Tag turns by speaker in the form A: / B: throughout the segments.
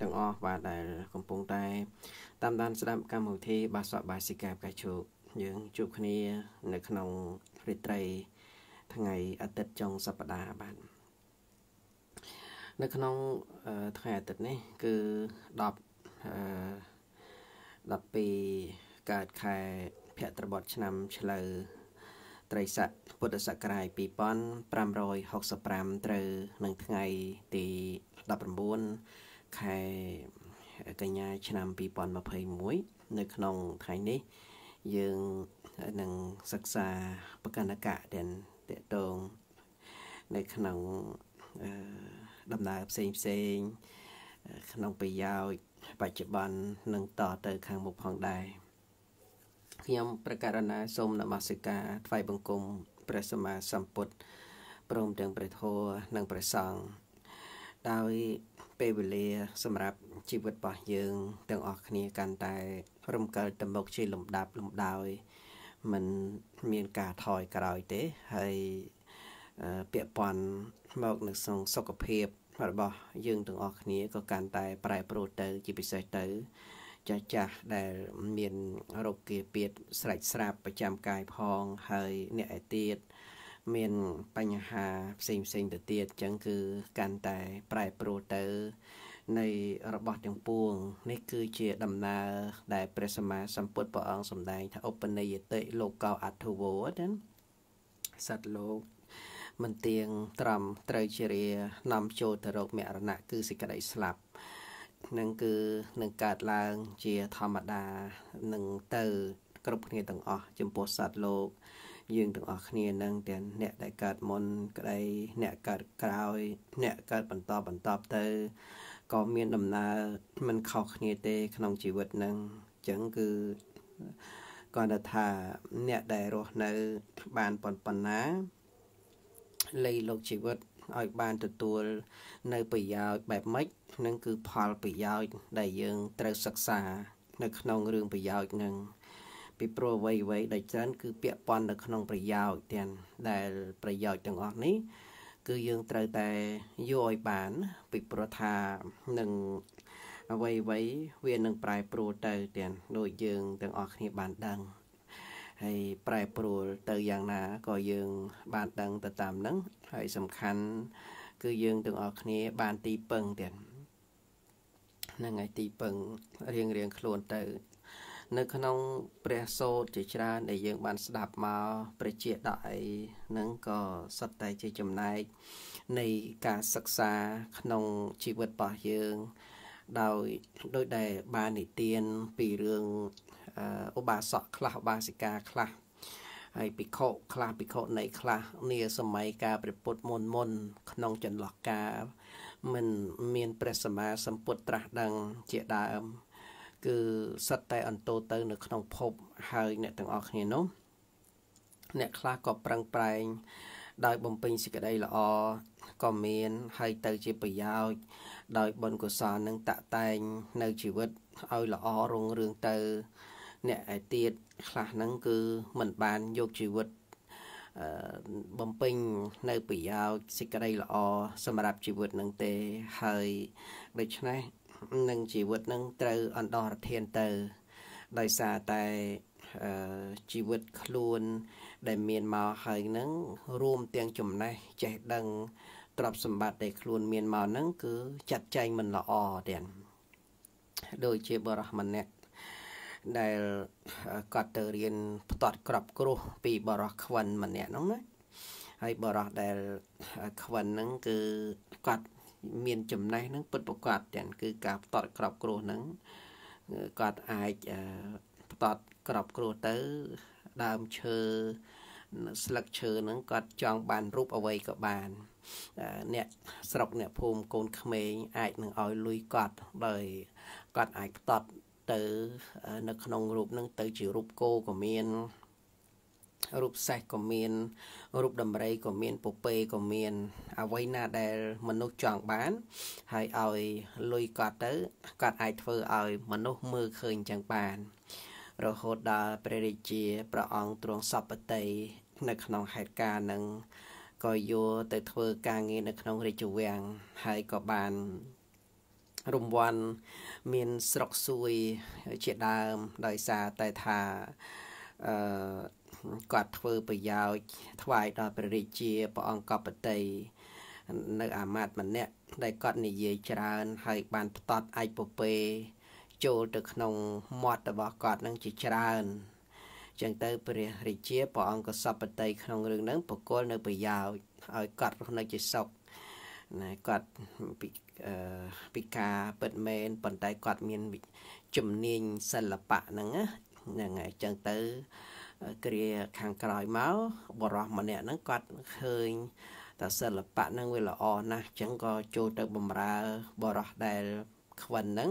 A: ទាំងអស់បាទដែលកំពុងតែ តាមដានស្ដាប់កម្មវិធីបាសក់បាសិកាផ្កាឈូកយើងជួបគ្នា នៅក្នុងរាត្រីថ្ងៃអាទិត្យចុងសប្ដាហ៍បាទនៅក្នុងថ្ងៃអាទិត្យនេះ គឺ10 12កើតខែភក្ត្របុត្រឆ្នាំឆ្លូវត្រីស័កពុទ្ធសករាជ2565ត្រូវនឹងថ្ងៃទី19ខែកញ្ញាឆ្នាំ2021នៅក្នុងថ្ងៃនេះយើងនឹងសិក្សាប្រកណ្ណកៈដែលតកតងនៅក្នុងដំណើរផ្សេងផ្សេងក្នុងប្រយោជន៍បច្ចុប្បន្ននិងតទៅខាងមុខផងដែរខ្ញុំប្រកាសណាសូមនមស្ការថ្វាយបង្គំព្រះសម្មាសម្ពុទ្ធព្រមទាំងព្រះធម៌និងព្រះសង្ឃដោយពេលវេលាសម្រាប់ជីវិតរបស់យើងទាំងអស់គ្នាកាន់តែរំកិលទៅមុខជាលំដាប់លំដោយมันមានការថយក្រោយទេហើយពាក់ព័ន្ធមកនៅក្នុងសុខភាពរបស់យើងទាំងអស់គ្នាក៏កាន់តែប្រែប្រួលទៅជាពិសេសទៅ ចាស់ចាស់ដែលមានរោគគាពាតស្រេចស្រាប់ប្រចាំកាយផង ហើយអ្នកឯទៀតមានបញ្ហាផ្សេងផ្សេងទៅទៀតអញ្ចឹងគឺកាន់តែប្រែប្រួលទៅនៃរបស់ទាំងពួងនេះគឺជាដំណើរដែលព្រះសម្មាសម្ពុទ្ធព្រះអង្គសម្ដែងថាឧបនិយតិលោកោអធវោណាសត្វលោក មិនទៀងត្រឹមត្រូវជារា នាំចូលទៅរកមរណៈគឺសេចក្តីស្លាប់នឹងគឺនឹងកើតឡើងជាធម្មតានឹងទៅគ្រប់គ្នាទាំងអស់ចំពោះសត្វលោកយើងទាំងអស់គ្នានឹងទាំងអ្នកដែលកើតមុន ក្តីអ្នកកើតក្រោយ អ្នកកើតបន្តបន្តទៅក៏មានដំណើរមិនខុសគ្នាទេ ក្នុងជីវិតនឹងអញ្ចឹងគឺគាត់ថាអ្នកដែលរស់នៅបានប៉ុណ្ណាលៃលោកជីវិតឲ្យបានទទួល នៅប្រយោជន៍បែបម៉េចនឹងគឺផលប្រយោជន៍ដែលយើងត្រូវសិក្សា នៅក្នុងរឿងប្រយោជន៍នឹងពីព្រោះអ្វីអ្វីដែលច្រើនគឺពាក់ព័ន្ធនៅក្នុងប្រយោជន៍ទាំងដែលប្រយោជន៍ទាំងអស់នេះគឺយើងត្រូវតែយល់ឲ្យបានពីព្រោះថានឹងអ្វីអ្វីវានឹងប្រែប្រួលទៅទាំងដូចយើងទាំងអស់គ្នាបានដឹងហើយប្រែប្រួលទៅយ៉ាងណាក៏យើង បានដឹងទៅតាមនឹងហើយសំខាន់គឺយើងទាំងអស់គ្នាបានទីពឹងទាំងហ្នឹងហើយទីពឹងរៀងរៀងខ្លួនទៅនៅក្នុងព្រះសូត្រជាច្រើនដែលយើង បានស្ដាប់មកព្រះជាដកអីហ្នឹងក៏សុទ្ធតែជាចំណែកនៃការសិក្សាក្នុងជីវិតរបស់យើង ដោយដោយដែលបាននិទានពីរឿងឧបាសកខ្លះឧបាសិកាខ្លះហើយភិក្ខុខ្លះភិក្ខុនៃខ្លះនាសម័យកាលព្រះពុទ្ធមុនមុន ក្នុងចន្លោះកាលមិនមាន ព្រះសម្មាសម្ពុទ្ធត្រាស់ដឹងជាដើមគឺសិតតែអន្ទោទៅ នៅក្នុងភពហើយអ្នកទាំងអស់គ្នានោះអ្នកខ្លះក៏ប្រឹងប្រែងដោយបំពេញសេចក្តីល្អក៏មានហើយទៅជាប្រយោជន៍ដោយ បុណ្យកុសលនឹងតាក់តែង នៅជីវិតឲ្យល្អរុងរឿងទៅ អ្នកឯទៀតខ្លះហ្នឹងគឺមិនបានយកជីវិតបំពេញនៅប្រយោជន៍សេចក្តីល្អសម្រាប់ជីវិតនឹងទេហើយដូច្នេះនិងជីវិតនឹងត្រូវអន្តរធានទៅដោយសារតែជីវិតខ្លួនដែលមានមកហើយនឹងរួមទាំងចំណេះ ចេះដឹងទ្រព្យសម្បត្តិដែលខ្លួនមានមកហ្នឹងគឺចាត់ចែងមិនល្អទៀតដូចជាបរិះម្នាក់ដែលគាត់ទៅរៀនផ្ទាត់ក្របគ្រោះពីបរិះខ្វិនម្នាក់ហ្នឹងណាហើយបរិះដែលខ្វិនហ្នឹងគឺគាត់មានចំណេះហ្នឹងពិតប្រកបទាំងគឺការផ្ដត់ក្របគ្រោះហ្នឹងគាត់អាចផ្ដត់ក្របគ្រោះទៅដើមឈើស្លឹកឈើហ្នឹងគាត់ចង់បានរូបអ្វីក៏បាន អ្នកស្រុកអ្នកភូមិកូនក្មេងអាចនឹងឲ្យលុយគាត់ដោយគាត់អាចផ្ដត់ទៅនៅក្នុងរូបហ្នឹង ទៅជារូបគោក៏មានរូបសេះក៏មានរូបដំរីក៏មានពពែក៏មានអ្វីណាដែល មនុស្សចង់បាន ហើយឲ្យលុយគាត់ទៅគាត់អាចធ្វើឲ្យមនុស្សមើលឃើញចឹងបាន រហូតដល់ព្រះរាជាព្រះអង្គទ្រង់សពតិនៅក្នុងហេតុការណ៍នឹងក៏យកទៅ ធ្វើការងារនៅក្នុងរាជវាំងហើយក៏បានរង្វាន់មានស្រុកសួយជាដើម ដោយសារតែថាអឺគាត់ធ្វើប្រយោជន៍ថ្វាយដល់ព្រះរាជាព្រះអង្គកបតីនៅអាមាត្យម្នាក់ដែលគាត់និយាយច្រើនហើយបានផ្ទាត់ឯកពពេចូលទៅក្នុងមាត់របស់គាត់នឹងជាច្រើនចឹងទៅ ព្រះរាជាព្រះអង្គកសបតីក្នុងរឿងហ្នឹងបកលនៅប្រយោជន៍ឲ្យគាត់រស់នៅជាសុខណាគាត់ពីអឺពីការពិតមែនប៉ុន្តែគាត់មានជំនាញសិល្បៈហ្នឹងណាហ្នឹងហើយចឹងទៅគ្រាខាងក្រោយមកបរោះម្នាក់ហ្នឹងគាត់ឃើញតែសិល្បៈហ្នឹងវាល្អណាស់អញ្ចឹងក៏ចូលទៅបំរើបរោះដែលខ្វិនហ្នឹង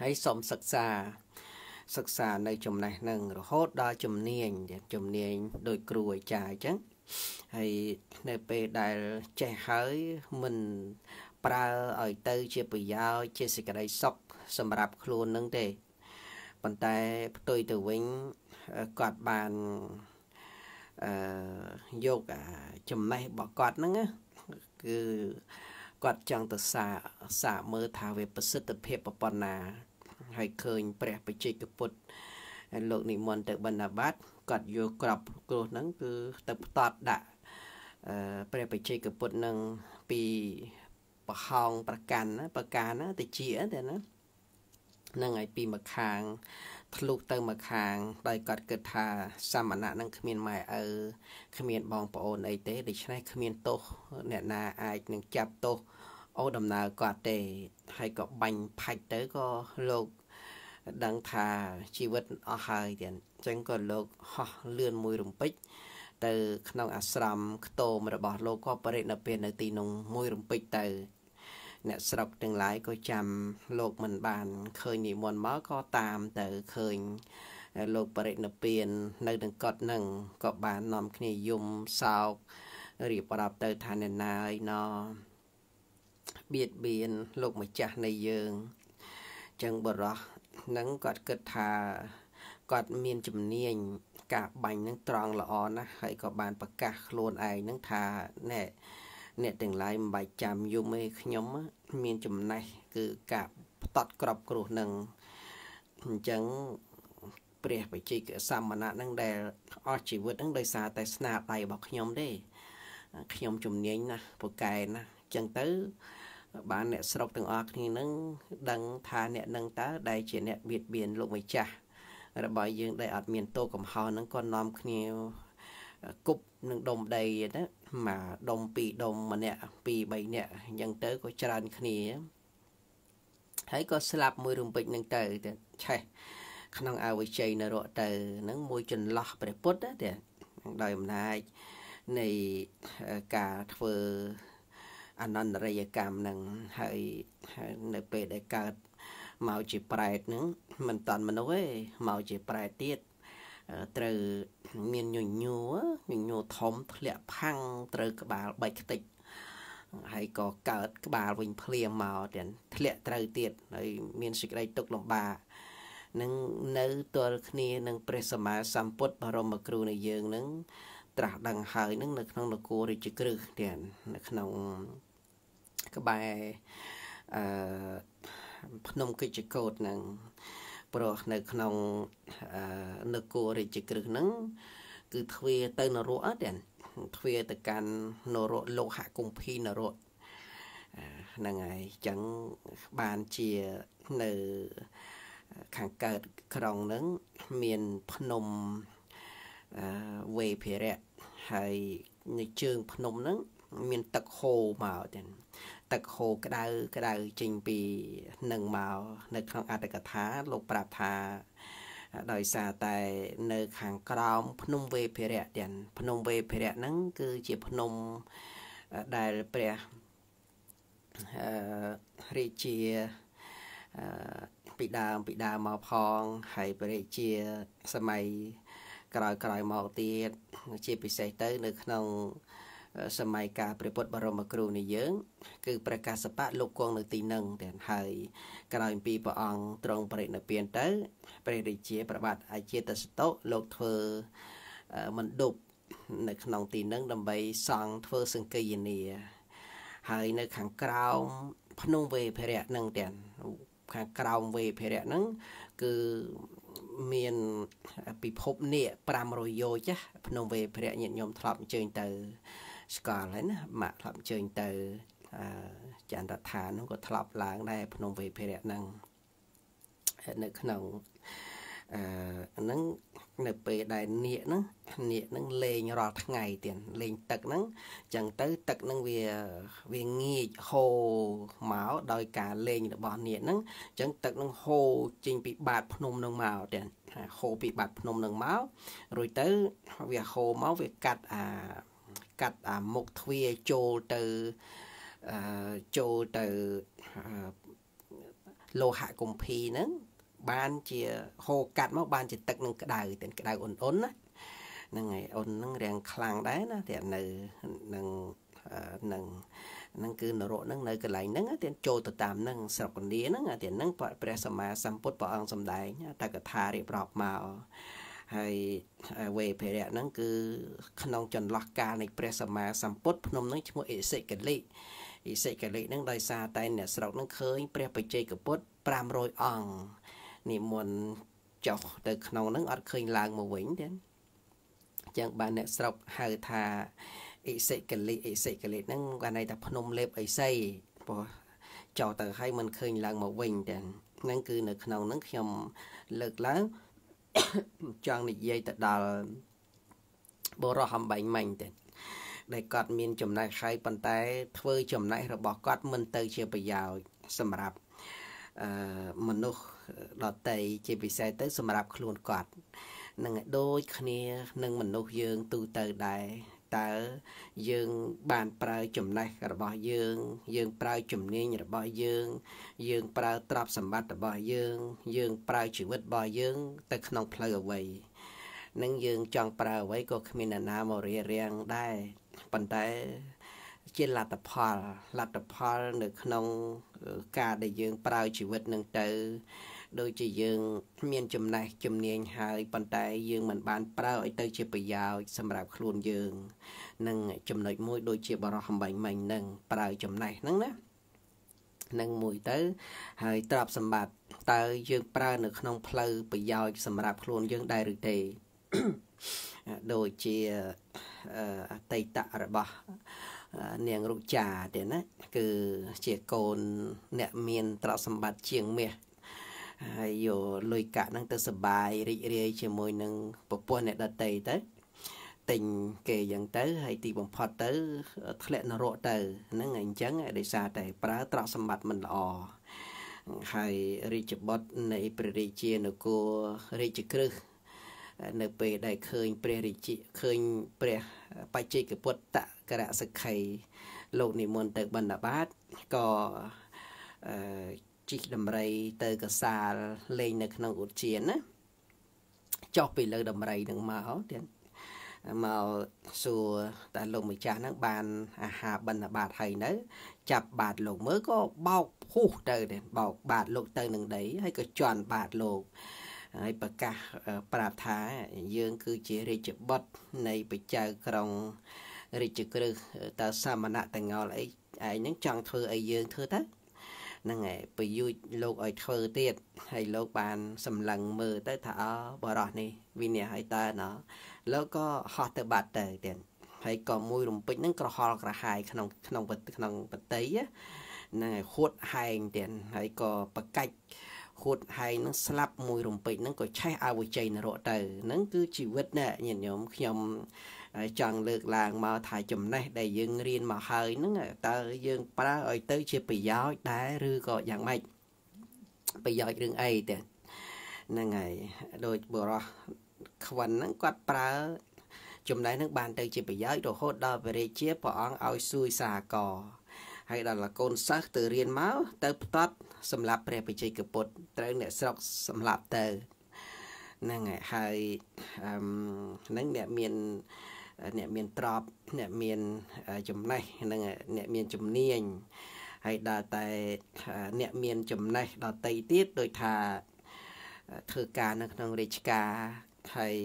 A: ហើយសូមសិក្សាសិក្សានៅចំណេះហ្នឹងរហូតដល់ជំនាញជំនាញដោយគ្រូអាចារ្យអញ្ចឹងហើយនៅពេលដែលចេះហើយមិនប្រើឲ្យទៅជាប្រយោជន៍ជាសេចក្តីសុខសម្រាប់ខ្លួននឹងទេប៉ុន្តែផ្ទុយទៅវិញគាត់បានអឺយកចំណេះរបស់គាត់ហ្នឹងគឺគាត់ចង់ទៅសាសាមើលថាវាប្រសិទ្ធភាពប៉ុណ្ណា ហើយឃើញ ព្រះបជិកពុទ្ធលោកនិមន្តទៅ បណ្ណាបត្តិគាត់យកក្របគ្រោះហ្នឹងគឺទៅផ្តត់ដាក់ព្រះបជិកពុទ្ធនឹងពីប្រហោងប្រកាន់ប្រកាន់ទៅជាតែណានឹងឲ្យពីម្ខាងអឺធ្លុះទៅមកខាងដោយគាត់គិតថាសាមណៈនឹងគ្មានម៉ែឪគ្មានបង ប្អូនអីទេដូច្នេះគ្មានទោសអ្នកណាអាចនឹងចាប់ទោសអូដំណើរគាត់ទេហើយក៏បាញ់ផាច់ទៅក៏លោកដឹងថាជីវិតអស់ហើយទៀតអញ្ចឹងក៏លោកហោះលឿនមួយរំពេចទៅ ក្នុងអាស្រមខ្ទមរបស់លោកក៏បរិណិព្វាននៅទីនោះមួយរំពេចទៅអ្នកស្រុកទាំងឡាយក៏ចាំលោកមិនបានឃើញនិមន្តមកក៏តាមទៅឃើញលោកបរិណិព្វាននៅនឹងកត់នឹងក៏បាននាំគ្នាយំសោករៀបរាប់ទៅថាអ្នកណាឯណោបៀតបៀនលោកម្ចាស់នៃយើងចឹងបរោះនឹងគាត់គិតថាគាត់មានជំនាញការបាញ់នឹងត្រង់ល្អណាស់ហើយក៏បានប្រកាសខ្លួនឯងនឹងថាណែអ្នកទាំងឡាយមិនបាច់ចាំយំទេខ្ញុំមានចំណេះគឺការផ្ដត់ក្របគ្រោះនឹងអញ្ចឹងព្រះបជិកសាមណៈនឹងដែលអស់ជីវិត នឹងដោយសារតែស្នាដៃរបស់ខ្ញុំទេខ្ញុំជំនាញណាស់ពូកែណាស់អញ្ចឹងទៅ បានអ្នកស្រុកទាំងអស់គ្នានឹងដឹងថាអ្នកនឹងតើដែលជាអ្នកបៀតបៀនលោកម្ចាស់របស់យើងដែលអត់មានតោកំហោនឹងក៏នាំគ្នាគប់នឹងដុំដីណាមកដុំពីរដុំម្នាក់ពីរ3នាក់អញ្ចឹងទៅក៏ច្រើនគ្នាហើយក៏ស្លាប់មួយរំពេចនឹងទៅឆេះក្នុងអវជ័យនរកទៅនឹងមួយចន្លោះព្រះពុទ្ធទេដោយអំណាចនៃការធ្វើអនន្តរិយកម្មនឹងហើយនៅពេលដែលកើតមកជាប្រែតនឹងមិនតាន់មនុស្សទេមកជាប្រែតទៀតត្រូវមានញញួរញញួរធំ ធ្លាក់ផាំងត្រូវ ក្បាលបែកខ្ទេចហើយក៏កើត ក្បាលវិញភ្លាមមកទៀតធ្លាក់ត្រូវទៀតហើយមានសេចក្តីទុកលំបាកនឹង នៅទល់គ្នានឹងព្រះសម្មាសម្ពុទ្ធបរមគ្រូនៃយើងនឹងត្រាស់ដឹងហើយនឹងនៅក្នុងនគររាជគ្រឹះទៀតនៅក្នុងក្បែរអឺភ្នំកិច្ចកោតនឹងព្រោះនៅក្នុងនគររាជក្រឹសហ្នឹងគឺទ្វាទៅនរកអត់ទេទ្វាទៅកាន់នរកលោហគំភីនរកហ្នឹងហើយអញ្ចឹងបានជានៅខាងកើតក្រុងហ្នឹងមានភ្នំវេភិរៈហើយនៅជើង ភ្នំហ្នឹង មានទឹកហូរមកទាំងទឹកហូរក្តៅក្តៅចេញពីនឹងមកនៅក្នុងអត្តកថាលោកប្រាប់ថាដោយសារតែ នៅ ខាងក្រោមភ្នំវេភិរៈទាំងភ្នំវេភិរៈហ្នឹងគឺជាភ្នំដែលព្រះរាជាពីដើមពីដើមមកផងហើយព្រះរាជាសម័យក្រោយក្រោយមកទៀតជាពិសេសទៅ នៅ ក្នុងសម័យកាលព្រះពុទ្ធបរមគ្រូនៃយើង គឺព្រះកាសបៈលោកគង់នៅទីនឹងទាំងហើយក្រោយពីព្រះអង្គទ្រង់បរិនិព្វានទៅព្រះរាជា ប្របាទអាចេតសតុលោកធ្វើមណ្ឌបនៅក្នុងទីនឹងដើម្បីសង់ធ្វើសង្គយនីហើយនៅខាងក្រោមភ្នំវេភរៈនឹងទាំងខាងក្រោមវេភរៈនឹងគឺមានពិភពនាគ500យោជភ្នំវេភរៈញាតិញោមធ្លាប់អញ្ជើញទៅស្គាល់ហើយណាម៉ាក់ធ្លាប់អញ្ជើញទៅចន្ទដ្ឋាននោះក៏ធ្លាប់ឡើងដែរភ្នំវេភរៈហ្នឹងនៅក្នុងអឺហ្នឹងនៅពេលដែលនាគហ្នឹងនាគហ្នឹងលេងរាល់ថ្ងៃទៀតលេងទឹកហ្នឹងអញ្ចឹងទៅ ទឹកហ្នឹងវាវាងាចហូរមកដោយការលេង របស់នាគហ្នឹងអញ្ចឹងទឹកហ្នឹងហូរចេញពីបាត ភ្នំហ្នឹងមកទៀតហូរពីបាត ភ្នំហ្នឹងមករួចទៅវាហូរមកវាកាត់អាកាត់អាមុខទ្វារចូលទៅចូលទៅលោហៈគំភីហ្នឹងបានជាហូរកាត់មកបានជាទឹកនឹងក្តៅទាំងក្តៅអ៊ុនអ៊ុនណាហ្នឹងហើយអ៊ុនហ្នឹងរាងខ្លាំងដែរណាតែនៅនឹងនឹងនឹងគឺនរកហ្នឹងនៅកន្លែងហ្នឹងទៀតចូលទៅតាមហ្នឹងស្រុកឥណ្ឌាហ្នឹងទៀតហ្នឹងព្រះសម្មាសម្ពុទ្ធព្រះអង្គសម្ដែងតកថារៀបរាប់មកហើយវេភរៈហ្នឹងគឺ ក្នុងចន្លោះកាលនៃព្រះសម្មាសម្ពុទ្ធភ្នំហ្នឹងឈ្មោះអិសិកលិអិសិកលិហ្នឹងដោយសារតែ អ្នកស្រុកហ្នឹងឃើញព្រះបច្ចេកពុទ្ធ500អង្គនិមន្តចុះទៅក្នុងហ្នឹងអត់ឃើញឡើងមកវិញទេអញ្ចឹងបានអ្នកស្រុកហៅថាអិសិកលិអិសិកលិហ្នឹងគាត់ន័យថាភ្នំលេបអិសីព្រោះចោលទៅហើយមិនឃើញឡើងមកវិញទេហ្នឹងគឺនៅក្នុងហ្នឹងខ្ញុំលើកឡើងចង់និយាយទៅដល់បរោះអំបែងម៉ាញ់ទៅដែលគាត់មានចំណេះហើយប៉ុន្តែ ធ្វើចំណេះរបស់គាត់មិនទៅ ជាប្រយោជន៍សម្រាប់អឺមនុស្សដតីជាពិសេសទៅ សម្រាប់ខ្លួនគាត់នឹងដូចគ្នានឹងមនុស្សយើងទូទៅដែរតើយើងបានប្រើចំណេះរបស់យើង យើង ប្រើជំនាញរបស់យើងយើងប្រើទ្រព្យសម្បត្តិរបស់យើងយើងប្រើជីវិតរបស់យើង ទៅក្នុងផ្លូវអ្វីនឹងយើងចង់ប្រើអ្វីក៏គ្មានអ្នកណាមករារាំងដែរប៉ុន្តែជាលទ្ធផលលទ្ធផលនៅក្នុងការដែលយើងប្រើជីវិតនឹងទៅដូចជាយើងមានចំណេះជំនាញហើយប៉ុន្តែ យើងមិនបាន ប្រើឲ្យទៅជាប្រយោជន៍សម្រាប់ខ្លួនយើងនឹងចំណុចមួយ ដូចជាបរោះអំបញ្មិញនឹងប្រើចំណេះហ្នឹងណានឹងមួយទៅ ហើយទ្រព្យសម្បត្តិតើយើងប្រើនៅក្នុងផ្លូវប្រយោជន៍សម្រាប់ខ្លួនយើងដែរឬទេដូចជាអតីតរបស់នាងរុចាទេណា គឺជាកូនអ្នកមានទ្រព្យសម្បត្តិជាងមាសហើយយកលុយកាក់ហ្នឹងទៅសបាយរីករាយជាមួយនឹងប្រពន្ធអ្នកដតីទៅទិញគេយ៉ាងទៅ ហើយទីបំផុតទៅធ្លាក់នរកទៅហ្នឹងអញ្ចឹងដោយសារតែ ប្រើត្រកសម្បត្តិមិនល្អហើយរាជបុត្រនៃព្រះរាជានគររាជក្រឹសនៅពេលដែលឃើញព្រះរាជាឃើញព្រះបច្ចេកពុទ្ធកៈសក្ខី លោកនិមន្តទៅបណ្ឌបាតក៏ជីកដំរីទៅកសាលលេងនៅក្នុងឧទ្យានណាចុះពីលើដំរីនឹងមកទៀតមកសួរតាលោកម្ចាស់ហ្នឹង បាន អាហារបិណ្ឌបាតហើយនៅចាប់បាតលោកមើលក៏បោកភុះទៅទៀតបោកបាតលោក ទៅនឹងដីហើយក៏ជន់បាតលោកហើយប្រកាសប្រាប់ថាយើង គឺជារាជបុត្រនៃប្រជើក្រុងរាជក្រឹសតើសាមណៈតងល់អីឯងនឹងចង់ធ្វើអីយើង ធ្វើទៅហ្នឹងឯងបើយូរលោកឲ្យធ្វើទៀតហើយលោកបាន សម្លឹងមើលទៅថាអបរោះនេះវិនិច្ឆ័យឲ្យតើណោលោកក៏ហោះទៅបាត់ទៅទៀតហើយក៏មួយរំពេចហ្នឹងក្រហល់ក្រហាយក្នុងក្នុងក្នុងបតីហ្នឹងឯងហួតហែងទៀតហើយក៏ប្រកាច់ហួតហែងនឹងស្លាប់មួយរំពេចនឹងក៏ឆេះអវជ័យនរកទៅនឹងគឺជីវិតណែញាតិញោមខ្ញុំហើយចង់លើកឡើងមកថាចំណេះដែលយើងរៀនមកហើយហ្នឹងតើយើងប្រើឲ្យទៅ ជាប្រយោជន៍ដែរឬក៏យ៉ាងម៉េចប្រយោជន៍រឿងអីទេហ្នឹងហើយដូចបរោះខ្វិនហ្នឹងគាត់ប្រើចំណេះហ្នឹងបានទៅជាប្រយោជន៍រហូតដល់ព្រះរាជាព្រះអង្គឲ្យសួយសាកហើយដល់លកូនសិស្សទៅរៀនមកទៅផ្ទាត់សម្រាប់ ព្រះបជ័យកពុទ្ធត្រូវអ្នកស្រុកសម្រាប់ទៅហ្នឹងហើយហើយហ្នឹងអ្នកមានអ្នកមានទ្រព្យអ្នកមានចំណេះនិងអ្នកមានជំនាញ ហើយដល់តែអ្នកមានចំណេះដល់តីទៀតដូចថាធ្វើការនៅក្នុងរាជការហើយ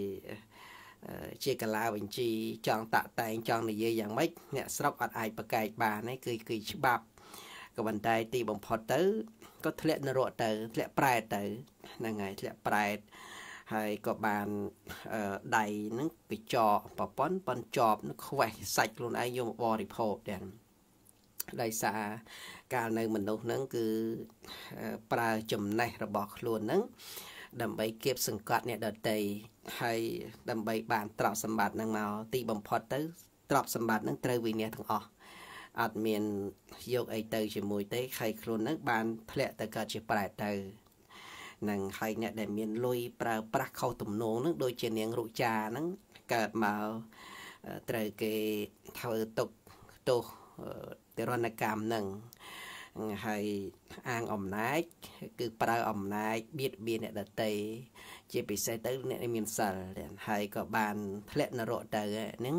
A: ជាកលាបញ្ជីចង់តាក់តែងចង់និយាយយ៉ាងម៉េចអ្នកស្រុកអត់អាចប្រកែកបានទេគឺគឺច្បាប់ក៏ប៉ុន្តែ ទីបំផុតទៅក៏ធ្លាក់នរកទៅធ្លាក់ប្រែតទៅហ្នឹងហើយធ្លាក់ប្រែតទៅហើយក៏បានដៃនឹងកញ្ចក់ប្រព័ន្ធប៉ុនជាប់នឹងខ្វេះសាច់ខ្លួនឯងយកមកបរិភោគទាំងដោយសារកាលនៅមនុស្សហ្នឹងគឺប្រើចំណេះរបស់ខ្លួនហ្នឹងដើម្បីគៀបសង្កត់អ្នកដតីហើយដើម្បីបានទ្រព្យសម្បត្តិហ្នឹងមកទីបំផុតទៅទ្រព្យសម្បត្តិហ្នឹងត្រូវវិនាសទាំងអស់អត់មាន យកអីទៅជាមួយទេខៃខ្លួនហ្នឹងបានធ្លាក់ទៅកើតជាប្រែតទៅនឹងហើយអ្នកដែលមានលុយប្រើប្រាស់ខុសទំនងនឹងដូចជានាងរុចាហ្នឹងកើតមកត្រូវគេធ្វើទុកទោសទរណកម្មហ្នឹងហើយអាងអំណាចគឺប្រើអំណាចបៀតបៀនអ្នកដតីជាពិសេសទៅអ្នកមានសិលហើយក៏បានធ្លាក់នរកទៅហ្នឹង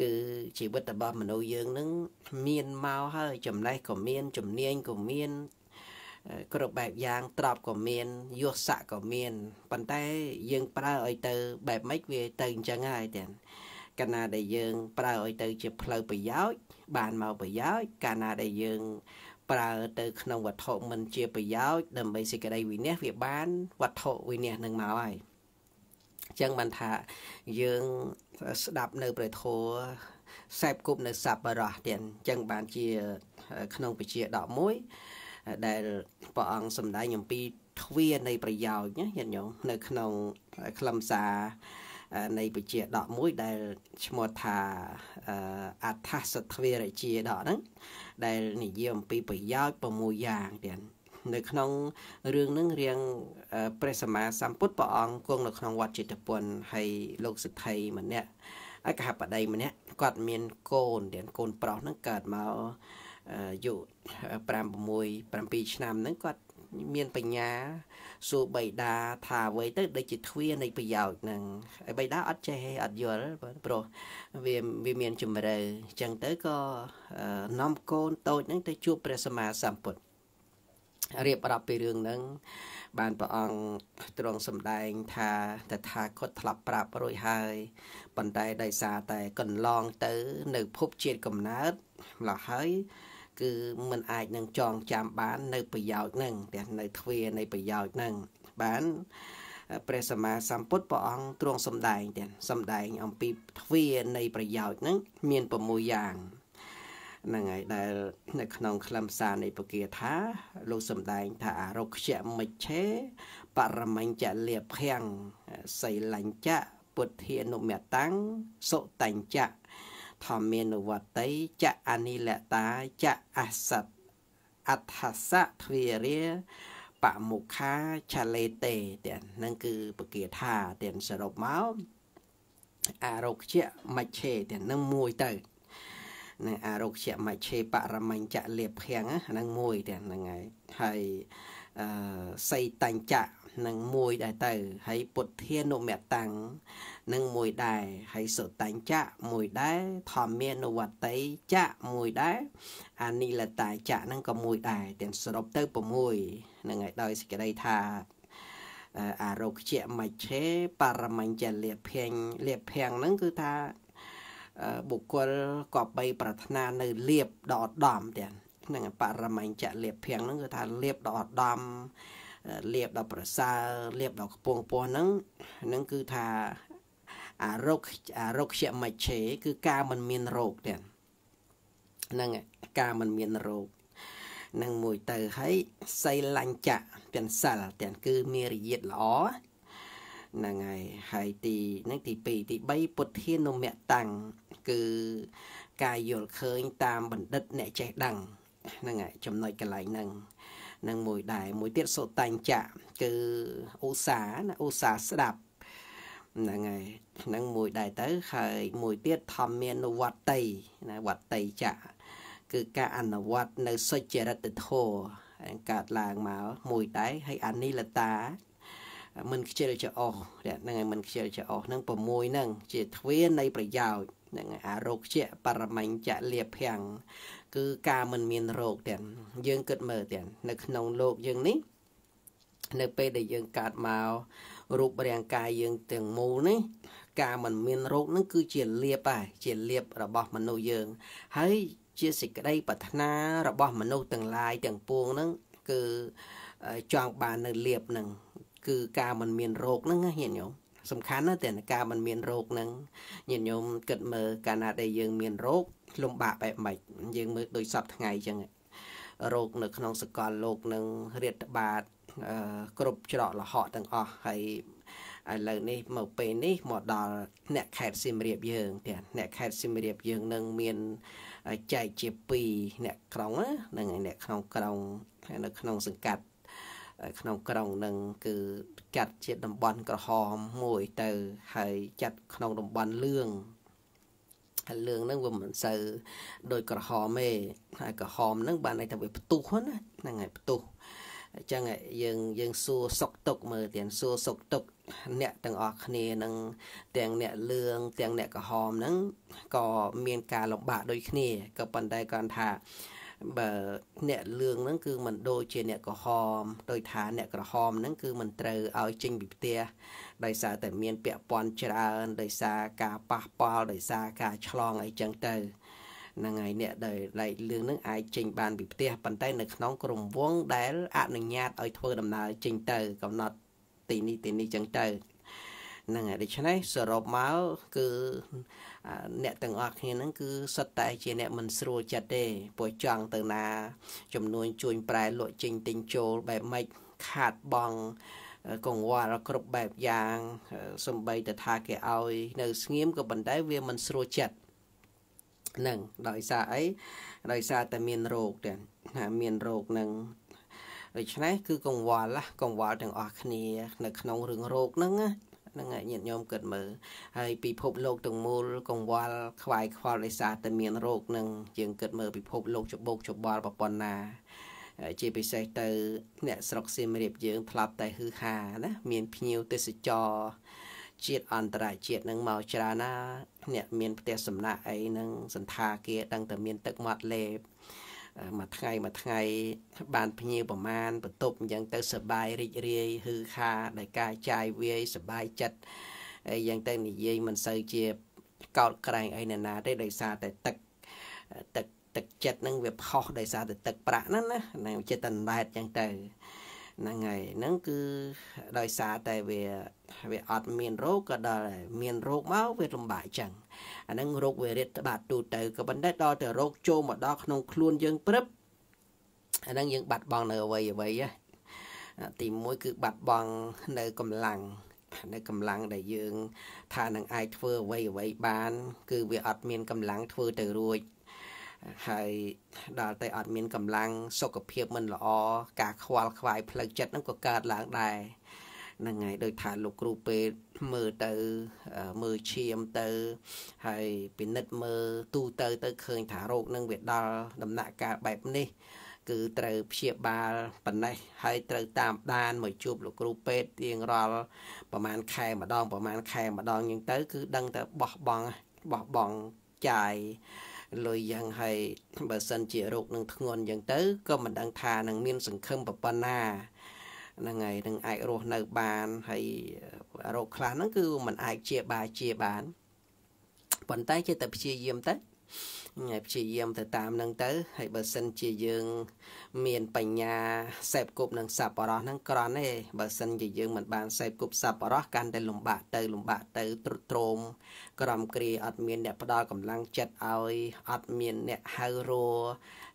A: គឺជីវិតរបស់មនុស្សយើងហ្នឹងមានមកហើយ ចំណេះក៏មានជំនាញក៏មានគ្រប់បែបយ៉ាងទ្របក៏មានយសស័កក៏មានប៉ុន្តែយើងប្រើឲ្យទៅបែបម៉េចវាទៅអញ្ចឹងហើយទាំងកាលណាដែលយើងប្រើឲ្យទៅជាផ្លូវប្រយោជន៍បានមកប្រយោជន៍កាលណាដែលយើងប្រើទៅក្នុងវត្ថុមិនជាប្រយោជន៍ដើម្បីសេចក្តីវិន័យវាបានវត្ថុវិន័យនឹងមកហើយអញ្ចឹងបានថាយើងស្ដាប់នៅព្រះធម៌សែបគប់នៅសัพបរោះទៀតអញ្ចឹងបានជាក្នុងពជា11ដែលព្រះអង្គសម្ដែងអំពីទ្វា នៃ ប្រយោជន៍ណាញាតិញោមនៅក្នុងខ្លឹមសារនៃពជាដកមួយដែលឈ្មោះថាអដ្ឋសទ្វារជាដកហ្នឹងដែលនិយាយអំពីប្រយោជន៍6យ៉ាងទៀតនៅក្នុងរឿងហ្នឹងរៀងព្រះសម្មាសម្ពុទ្ធព្រះអង្គគង់នៅក្នុងវត្តចិត្តពុនហើយលោកសិទ្ធិម្នាក់ឯកហបតីម្នាក់គាត់មានកូនទៀតកូនប្រុសហ្នឹងកើតមកយុ5 6 7ឆ្នាំហ្នឹងគាត់មានបញ្ញាសួរបៃតាថាអ្វីទៅដូចជាទ្វានៃប្រយោជន៍ហ្នឹងហើយបៃតាអត់ចេះអត់យល់ព្រោះវាវាមានជំរឿអញ្ចឹងទៅក៏នាំកូនតូចហ្នឹងទៅជួបព្រះសម្មាសម្ពុទ្ធរៀបរាប់ពីរឿងហ្នឹងបានព្រះអង្គទ្រង់សម្ដែងថាតថាគតធ្លាប់ប្រាប់រួចហើយប៉ុន្តែដោយសារតែកន្លងទៅ នៅភពជាតិកំណើតម្លោះហើយគឺมันអាចនឹងចងចាំបាននៅប្រយោជន៍នឹងទាំងនៅទ្វានៃប្រយោជន៍នឹងបានព្រះសម្មាសម្ពុទ្ធព្រះអង្គទ្រង់សម្ដែងទាំងសម្ដែងអំពីទ្វានៃប្រយោជន៍នឹងមាន6យ៉ាងហ្នឹងហើយដែល នៅក្នុង ខ្លឹមសារនៃពគាថា លោកសម្ដែងថាអរុខ្យមិច្ឆេបរមញ្ចលៀភាំងសីលញ្ចៈពុទ្ធានុមតាំងសុតញ្ចៈធម្មានុវត្តិចៈអនិលតាចៈអសិតអដ្ឋសៈទ្វារាបមុខាឆលេតេទាំងនឹងគឺពគាថាទាំងសរុបមកអរុខ្យមច្ឆេទាំងនឹងមួយទៅនឹងអរុខ្យមច្ឆេបរមញ្ចលៀបភាំងហ្នឹងមួយទាំងហ្នឹងហើយហើយអឺសីតញ្ចៈនឹងមួយដែរទៅហើយពុទ្ធានុមតាំងនឹងមួយដែរហើយសុតញ្ចៈមួយដែរធម្មានុវតីចៈមួយដែរអានិលតាចៈនឹងក៏មួយដែរទាំងសរុបទៅ6នឹងឲ្យដោយសេចក្តីថាអារោគជាមច្ឆេបរមញ្ញលិភញ្ញលិភញ្ញហ្នឹងគឺថាបុគ្គលគប្បីប្រាថ្នានៅលៀបដ៏ឧត្តមទាំងនឹងបរមញ្ញលិភញ្ញហ្នឹងគឺថាលៀបដ៏ឧត្តមលៀបដល់ប្រសើរលៀបដល់ខ្ពងពោះហ្នឹងហ្នឹងគឺថាអារោគអារោគខ្យមច្ឆេគឺការមិនមានរោគទាំងហ្នឹងការមិនមានរោគនឹងមួយទៅហើយសីលញ្ចៈទាំងសិលទាំងគឺមានរយាទល្អហ្នឹងហើយហើយទីហ្នឹងទី2ទី3ពុទ្ធានុមតាំងគឺការយល់ឃើញតាមបណ្ឌិត អ្នកចេះដឹងហ្នឹងហើយចំណុចកន្លែងហ្នឹងនឹងមួយដែរមួយទៀតសុតាញ់ចៈគឺឧស្សាហ៍ណាឧស្សាហ៍ស្ដាប់ហ្នឹងហើយហ្នឹងមួយដែរទៅហើយមួយទៀតធម្មានុវត្ត័យណាវត្ត័យចៈគឺការអនុវត្តនៅសុចរិតធម៌កើតឡើងមកមួយដែរហើយអនិលតា មិនខ្ជិលច្រអូសហ្នឹងហើយមិនខ្ជិលច្រអូសហ្នឹង6ហ្នឹងជាទ្វានៃប្រយោជន៍ហ្នឹងហើយអារោគជាបរមញ្ចលៀភាំងគឺការមិនមានរោគទាំងយើងគិតមើលទាំងនៅក្នុងโลกយើងនេះនៅពេលដែលយើងកើតមករូបរាងកាយយើងទាំងមូលនេះ ការមិនមានរោគនឹងគឺជាលៀបដែរជាលៀបរបស់មនុស្សយើង ហើយជាសេចក្តីប្រាថ្នារបស់មនុស្សទាំងឡាយទាំងពួងនឹងគឺចង់បាននៅលៀបនឹងគឺការមិនមានរោគនឹងញាតិញោមសំខាន់ណាស់តែការមិនមានរោគនឹងញាតិញោមគិតមើលកាលណាដែលយើងមានរោគលំបាកបែបម៉េចយើងមើលដូចសពថ្ងៃអញ្ចឹងរោគនៅក្នុងសកលលោកនឹងរាតត្បាតគ្រប់ច្រកលហកទាំងអស់ហើយឥឡូវនេះមកពេលនេះមកដល់អ្នកខេត្តសៀមរាបយើងទៀតអ្នកខេត្តសៀមរាបយើងនឹងមានចែកជា2អ្នកក្រុងហ្នឹងឯអ្នកក្នុងក្រុងនៅក្នុងសង្កាត់ក្នុងក្រុងនឹងគឺចាត់ជាតំបន់ក្រហមមួយទៅហើយចាត់ក្នុងតំបន់លឿងហើយលឿងហ្នឹងវាមិនសូវដូចក្រហមទេហើយក្រហមហ្នឹងបានន័យថាវាផ្ទុះណាហ្នឹងហើយផ្ទុះអញ្ចឹងយើងយើងសួរសុកទុកមើលទៀតសួរសុកទុក អ្នកទាំងអស់គ្នានឹងទាំងអ្នកលឿងទាំងអ្នកក្រហមហ្នឹងក៏មានការលំបាកដូចគ្នាក៏ប៉ុន្តែគាត់ថាបើអ្នកលឿងហ្នឹងគឺមិនដូចជា អ្នកក្រហមដោយថាអ្នកក្រហមហ្នឹងគឺមិនត្រូវឲ្យចេញពីផ្ទះដោយសារតែមាន ពាក់ព័ន្ធច្រើនដោយសារការប៉ះពាល់ដោយសារការឆ្លងអីចឹងទៅហ្នឹងហើយអ្នកដែលលេខលឿងហ្នឹងអាចចេញបានពីផ្ទះប៉ុន្តែនៅក្នុងក្រុមវងដែលអនុញ្ញាតឲ្យធ្វើដំណើរចេញទៅ កំណត់ទីនេះទីនេះចឹងទៅហ្នឹងហើយដូច្នេះសរុបមកគឺអ្នកទាំងអស់គ្នាហ្នឹងគឺសិតតែជាអ្នកមិនស្រួលចិត្តទេព្រោះចង់ទៅណា ចំនួនជួញប្រែលក់ចេញទិញចូលបែបម៉េចខាតបងកង្វល់គ្រប់បែបយ៉ាងសំបីតថាគេឲ្យ នៅស្ងៀមក៏ប៉ុន្តែវាមិនស្រួលចិត្តនឹងដោយសារអីដោយសារតែមានរោគទាំងមានរោគនឹងដូច្នេះគឺកង្វល់កង្វល់ទាំងអស់គ្នា នៅក្នុងរឿងរោគហ្នឹងណាហ្នឹងហើយញាតិញោមគិតមើលហើយពិភពលោកទាំងមូលកង្វល់ខ្វាយខ្វល់ដោយសារតែមានរោគនឹងយើងគិតមើលពិភពលោកច្បោកច្បល់ប៉ុណ្ណាជាពិសេសទៅ អ្នក ស្រុកសៀមរាបយើងធ្លាប់តែហឺហាណាមាន ភ្ញៀវទេសចរជាតិអន្តរជាតិនឹងមកច្រើនណា អ្នកមានផ្ទះសំណាក់អីនឹងសន្តាគារដឹងតែមានទឹកមាត់លេបមួយថ្ងៃមួយថ្ងៃបានភ្ញៀវប្រមាណបន្ទប់អញ្ចឹងទៅសបាយរីករាយហឺហាដោយការចាយវាយសបាយចិត្តអីយ៉ាងទៅនិយាយមិនសូវជាកោតក្រែងអីណាណាទេដោយសារតែទឹកទឹកទឹកចិត្តនឹងវាផុសដោយសារតែទឹកប្រាក់ហ្នឹងណានឹងចិត្តតែណែតអញ្ចឹងទៅហ្នឹងហើយហ្នឹងគឺដោយសារតែវាវាអត់មានរោគក៏ដល់មានរោគមកវាលំបាកចឹងអាហ្នឹងរោគវារាតត្បាតទូទៅក៏ប៉ុន្តែដល់ទៅរោគចូលមកដល់ក្នុងខ្លួនយើងព្រឹបអាហ្នឹងយើងបាត់បង់នៅអ្វីអ្វីទី1គឺបាត់បង់នៅកម្លាំងនៅកម្លាំងដែលយើង ថានឹងអាចធ្វើអ្វីអ្វីបាន គឺវាអត់មានកម្លាំងធ្វើទៅរួចហើយដល់តែអត់មានកម្លាំងសុខភាពមិនល្អការខ្វល់ខ្វាយផ្លូវចិត្តហ្នឹងក៏កើតឡើងដែរហ្នឹងហើយដោយថាលោកគ្រូពេទ្យមើលទៅមើលឈាមទៅ ហើយពិនិត្យមើលទូទៅទៅឃើញថារោគនឹងវាដល់ដំណាក់កាលបែបនេះ គឺត្រូវព្យាបាលប៉ុណ្ណេះហើយត្រូវតាមដានមកជួបលោកគ្រូពេទ្យទៀងរាល់ប្រហែលខែម្ដងប្រហែលខែម្ដងអញ្ចឹងទៅ គឺដឹងតែបោះបង់បោះបង់ចាយលុយយ៉ាងហើយបើសិនជារោគនឹងធ្ងន់យ៉ាងទៅក៏មិនដឹងថានឹងមាន សង្ឃឹមប៉ុណ្ណាហ្នឹងហើយនឹងអាចរស់នៅបានហើយរោគខ្លះហ្នឹងគឺมันអាចជាបាជាបានប៉ុន្តែចេះតែព្យាយាមទៅហើយព្យាយាមទៅតាមហ្នឹងទៅហើយបើសិនជាយើងមានបញ្ញាសេពគប់នឹងសពរោះហ្នឹងក្រន់ទេបើសិនជាយើងមិនបានសេពគប់សពរោះកាន់តែលំបាកទៅលំបាកទៅទ្រុឌទ្រោមក្រំគ្រាអត់មានអ្នកផ្ដល់កម្លាំងចិត្តឲ្យអត់មានអ្នកហៅរัว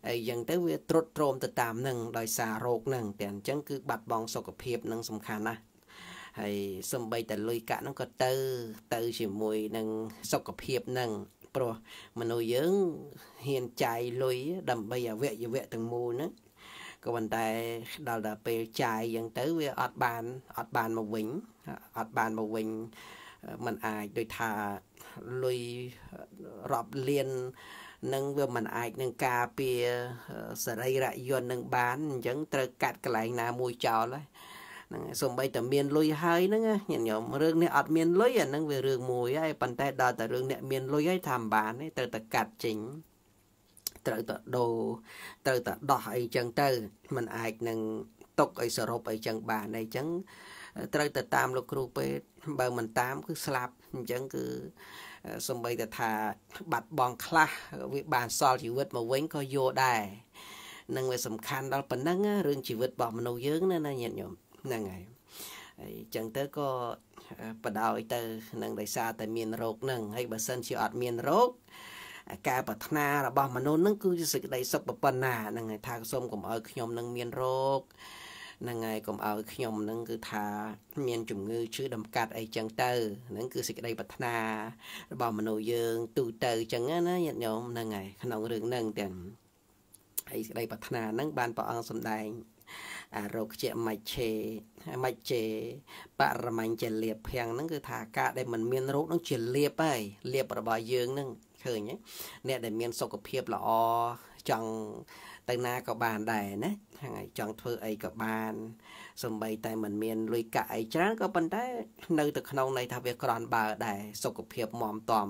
A: អីយ៉ាងទៅវាទ្រុឌទ្រោមទៅតាមនឹងដោយសាររោគហ្នឹងតែអញ្ចឹងគឺបាត់បង់សុខភាពនឹងសំខាន់ណាស់ហើយសំបីតលុយកាក់ហ្នឹងក៏ទៅទៅជាមួយនឹងសុខភាពហ្នឹងព្រោះមនុស្សយើងហ៊ានចាយលុយដើម្បីអវយវៈទាំងមូលហ្នឹងក៏ប៉ុន្តែ ដល់ដល់ពេលចាយអញ្ចឹងទៅវាអត់បានអត់បានមកវិញអត់បានមកវិញมันអាចដូចថាលុយរាប់លាននឹងវាមិនអាចនឹងការពារសរីរយន្តនឹងបានអញ្ចឹងត្រូវកាត់កន្លែងណាមួយចោលហើយហ្នឹងសំបីតែមានលុយហើយហ្នឹងញាតិញោមរឿងនេះអត់មានលុយអាហ្នឹងវារឿងមួយហើយប៉ុន្តែដល់តែរឿងអ្នកមានលុយហើយ ថាមិនបានទេត្រូវតែកាត់ចេញត្រូវតែដូរត្រូវតែដោះអីចឹងទៅมันអាចនឹងຕົកអីសរុបអីចឹងបានអីចឹងត្រូវតែតាមលោកគ្រូពេទ្យបើមិនតាមគឺស្លាប់អញ្ចឹងគឺសំបីតែថាបាត់បង់ខ្លះវាបានសល់ជីវិតមកវិញក៏យកដែរនឹងវាសំខាន់ដល់ប៉ុណ្ណឹងរឿងជីវិតរបស់មនុស្សយើងណាណាញាតិញោមហ្នឹងហើយអញ្ចឹងទៅក៏បដោយទៅនឹងដោយសារតែមានរោគហ្នឹងហើយបើសិនជាអត់មានរោគការប្រាថ្នា របស់មនុស្សនឹងគឺជាសេចក្តីសុខប៉ុណ្ណាហ្នឹងហើយថាសូមកុំឲ្យខ្ញុំនឹងមានរោគហ្នឹងហើយកុំឲ្យខ្ញុំហ្នឹងគឺថាមានជំងឺឈឺដំកាត់អីចឹងទៅហ្នឹងគឺសេចក្តីប្រាថ្នារបស់មនុស្សយើង ទូទៅចឹងណាញាតិញោមហ្នឹងហើយក្នុងរឿងហ្នឹងទាំងហើយសេចក្តីប្រាថ្នាហ្នឹងបានព្រះអង្គសម្ដែងអារោគជាមច្ឆេមច្ឆេបរមញ្ញជាលៀបភាំងហ្នឹងគឺថាការដែលมันមានរោគហ្នឹងជាលៀបហើយលៀបរបស់យើងហ្នឹងឃើញអ្នកដែលមានសុខភាពល្អចង់ទៅណាក៏បានដែរណាហ្នឹងហើយចង់ធ្វើអីក៏បានសំបីតែมันមានលុយកាក់អីច្រើនក៏ប៉ុន្តែនៅទៅក្នុងន័យថាវាក្រន់បើដែរសុខភាពមមតំ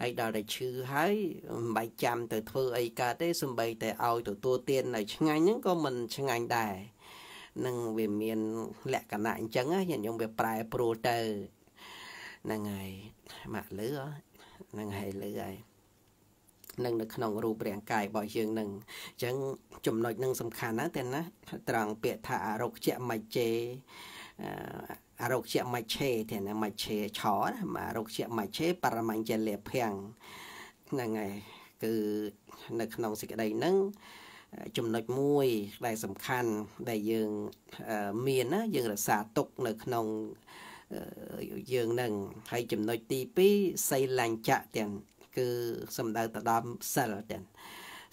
A: ហើយដល់តែឈឺហើយមិនបាច់ចាំ ទៅ ធ្វើអីកើតទេសំបី តែឲ្យទទួលទានឲ្យឆ្ងាញ់ហ្នឹងក៏មិនឆ្ងាញ់ដែរនឹងវាមានលក្ខណៈអញ្ចឹងណាញាតិញោមវាប្រែប្រួលទៅហ្នឹងហើយម៉ាក់លឺអហ្នឹងហើយលើហើយនឹងនៅក្នុងរូបរាង កាយរបស់យើងនឹងអញ្ចឹងចំណុចនឹងសំខាន់ណាស់តែណាត្រង់ពាក្យថាអរុជ្ជមច្ឆេអរុជ្ជមច្ឆេទេណាមច្ឆេឆណាអរុជ្ជមច្ឆេបរមញ្ញលភ័ងហ្នឹងហើយគឺនៅក្នុងសេចក្តីហ្នឹងចំណុចមួយដែលសំខាន់ដែលយើងមានណា យើងរក្សាទុកនៅក្នុងយើងនឹងហើយចំណុចទី2សីលញ្ចៈទាំងគឺសំដៅទៅដល់សិលទាំង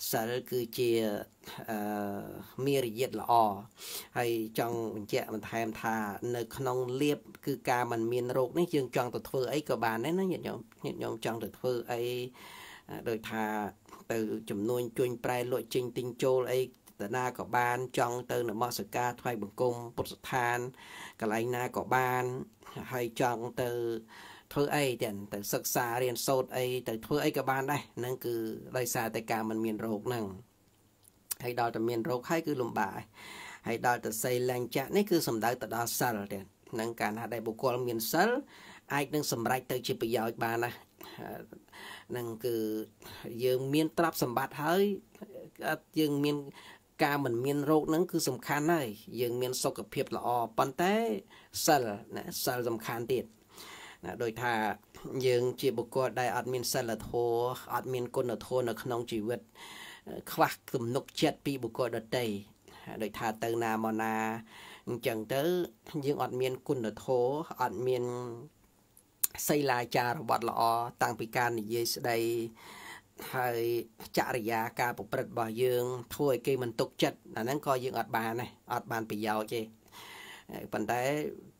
A: សិលគឺជាមារយាទល្អហើយចង់បញ្ជាក់បន្ថែមថានៅក្នុងលៀបគឺការមិនមានរោគនេះយើងចង់ទៅធ្វើអីក៏បានដែរណាញាតិញោមញាតិញោមចង់ទៅធ្វើអីដោយថាទៅចំនួនជួញប្រែលក់ចេញទិញចូលអីតណាក៏បានចង់ទៅនមស្ការថ្វាយបង្គំពុទ្ធស្ថានកន្លែងណាក៏បានហើយចង់ទៅធ្វើអីទាំងទៅសិក្សារៀនសូត្រអីទៅធ្វើអីក៏បានដែរហ្នឹងគឺដោយសារតែការมันមានរោគហ្នឹងហើយដល់តែមានរោគហើយគឺលំបាកហើយដល់តែសីលែងចាក់នេះគឺសំដៅទៅដល់សិលទាំងហ្នឹងការណាដែលបុគ្គលមានសិលអាចនឹងសម្រេចទៅ ជាប្រយោជន៍បានណានឹងគឺយើងមានទ្រព្យសម្បត្តិហើយយើងមានការមិនមានរោគហ្នឹងគឺសំខាន់ហើយយើងមានសុខភាពល្អប៉ុន្តែសិលណាសិលសំខាន់ទៀតណាដោយថាយើងជាបុគ្គលដែលអត់មាន សិលធម៌អត់មាន គុណធម៌នៅក្នុងជីវិត ខ្វះទំនុកចិត្តពីបុគ្គលដតីដោយថាទៅណាមកណាអញ្ចឹងទៅយើងអត់មានគុណធម៌អត់មានសិលាចាររបស់ល្អតាំងពីការនិយាយស្ដីហើយចរិយាការប្រព្រឹត្តរបស់យើង ធ្វើឲ្យគេមិនទុកចិត្តអាហ្នឹងក៏យើងអត់បានដែរអត់បានប្រយោជន៍ទេប៉ុន្តែ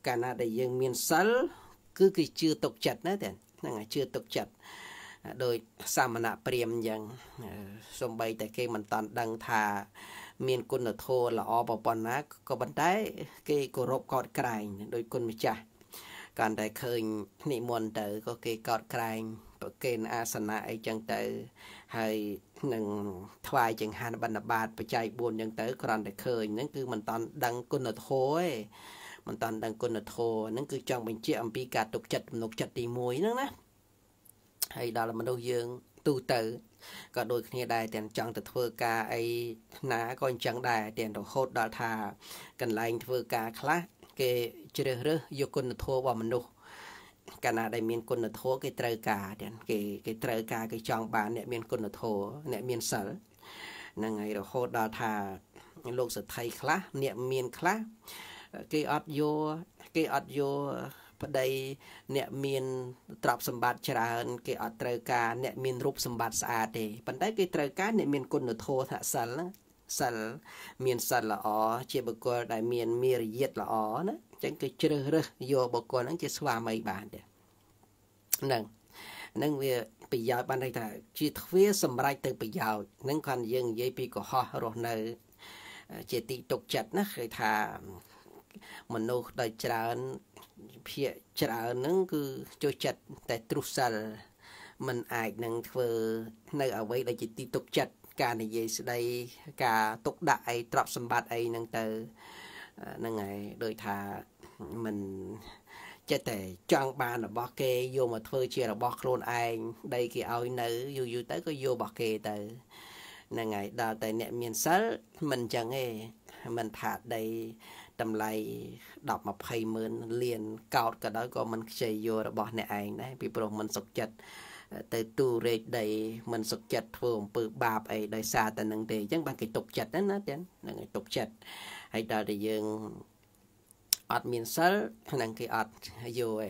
A: កាលណាដែលយើងមានសិលគឺគេជឿទុកចិត្តណាទាំងហ្នឹងជឿទុកចិត្តដោយសាមណព្រាមអញ្ចឹងសំបីតែគេមិនតាន់ដឹងថាមានគុណធម៌ល្អប្រប៉ុណ្ណាក៏ប៉ុន្តែគេគោរពកោតក្រែងដោយគុណម្ចាស់កាន់តែឃើញនិមន្តទៅក៏គេកោតក្រែងកេនអាសនៈអីចឹងទៅហើយនឹងថ្វាយចង្ហានបណ្ឌបាតបច្ច័យ4ចឹងទៅគ្រាន់តែឃើញហ្នឹងគឺមិនតាន់ដឹងគុណធម៌ទេមិនតាន់ដឹងគុណធម៌ហ្នឹងគឺចង់បញ្ជាក់អំពីការទុកចិត្តទំនុកចិត្តទី1ហ្នឹងណាហើយដល់មនុស្សយើង ទូទៅក៏ដូចគ្នាដែរទាំងចង់ទៅធ្វើការអីណាក៏អញ្ចឹងដែរទាំងរហូតដល់ថា កន្លែងធ្វើការខ្លះគេជ្រើសរើសយកគុណធម៌របស់មនុស្សកាលណាដែលមានគុណធម៌គេត្រូវការទាំងគេគេត្រូវការគេចង់បាន អ្នក មានគុណធម៌អ្នកមានសិលហ្នឹងហើយរហូតដល់ថាលោកសទ្ធិខ្លះអ្នកមានខ្លះគេអត់យកគេអត់យកប្តីអ្នកមានទ្រព្យសម្បត្តិច្រើន គេអត់ត្រូវការអ្នកមានរូបសម្បត្តិស្អាតទេប៉ុន្តែគេត្រូវការអ្នកមានគុណធម៌ថាសិលសិលមានសិលល្អជាបុគ្គលដែលមានមារយាទល្អណាចឹងគេជ្រើសរើសយកបុគ្គលហ្នឹងជាស្វាមីបានទេហ្នឹងនឹងវាប្រយោជន៍បានន័យថា ជាទ្វាសម្រាប់ទៅប្រយោជន៍នឹងគាត់យើងនិយាយពីកុហករស់នៅ ជាទីទុកចិត្តណាគឺថាមនុស្សដែលច្រើនភាកច្រើនហ្នឹងគឺចុះចិត្តតែទ្រុសិលมันអាចនឹងធ្វើនៅអ្វីដែលជាទីទុកចិត្តការនិយាយស្ដី ការទុកដាក់អីទ្រព្យសម្បត្តិអីហ្នឹងទៅហ្នឹងហើយដោយថាមិនចិត្តតែចង់បានរបស់គេយកមកធ្វើជារបស់ខ្លួនឯងដីគេឲ្យនៅយូរយូរទៅក៏យករបស់គេទៅហ្នឹងហើយដល់តែអ្នកមានសិលមិនចឹងទេមិនថាដីតម្លៃ10 20ម៉ឺនលានកោតក៏ដោយក៏មិនខ្ចីយករបស់អ្នកឯងដែរពីព្រោះមិនសុខចិត្តទៅទូរេកដីមិនសុខចិត្តធ្វើអំពើបាបអីដោយសារតែនឹងទេអញ្ចឹងបានគេຕົកចិត្តណាទាំងហ្នឹងគេຕົកចិត្តហើយដល់តែយើងអត់មានសិលហ្នឹងគេអត់យល់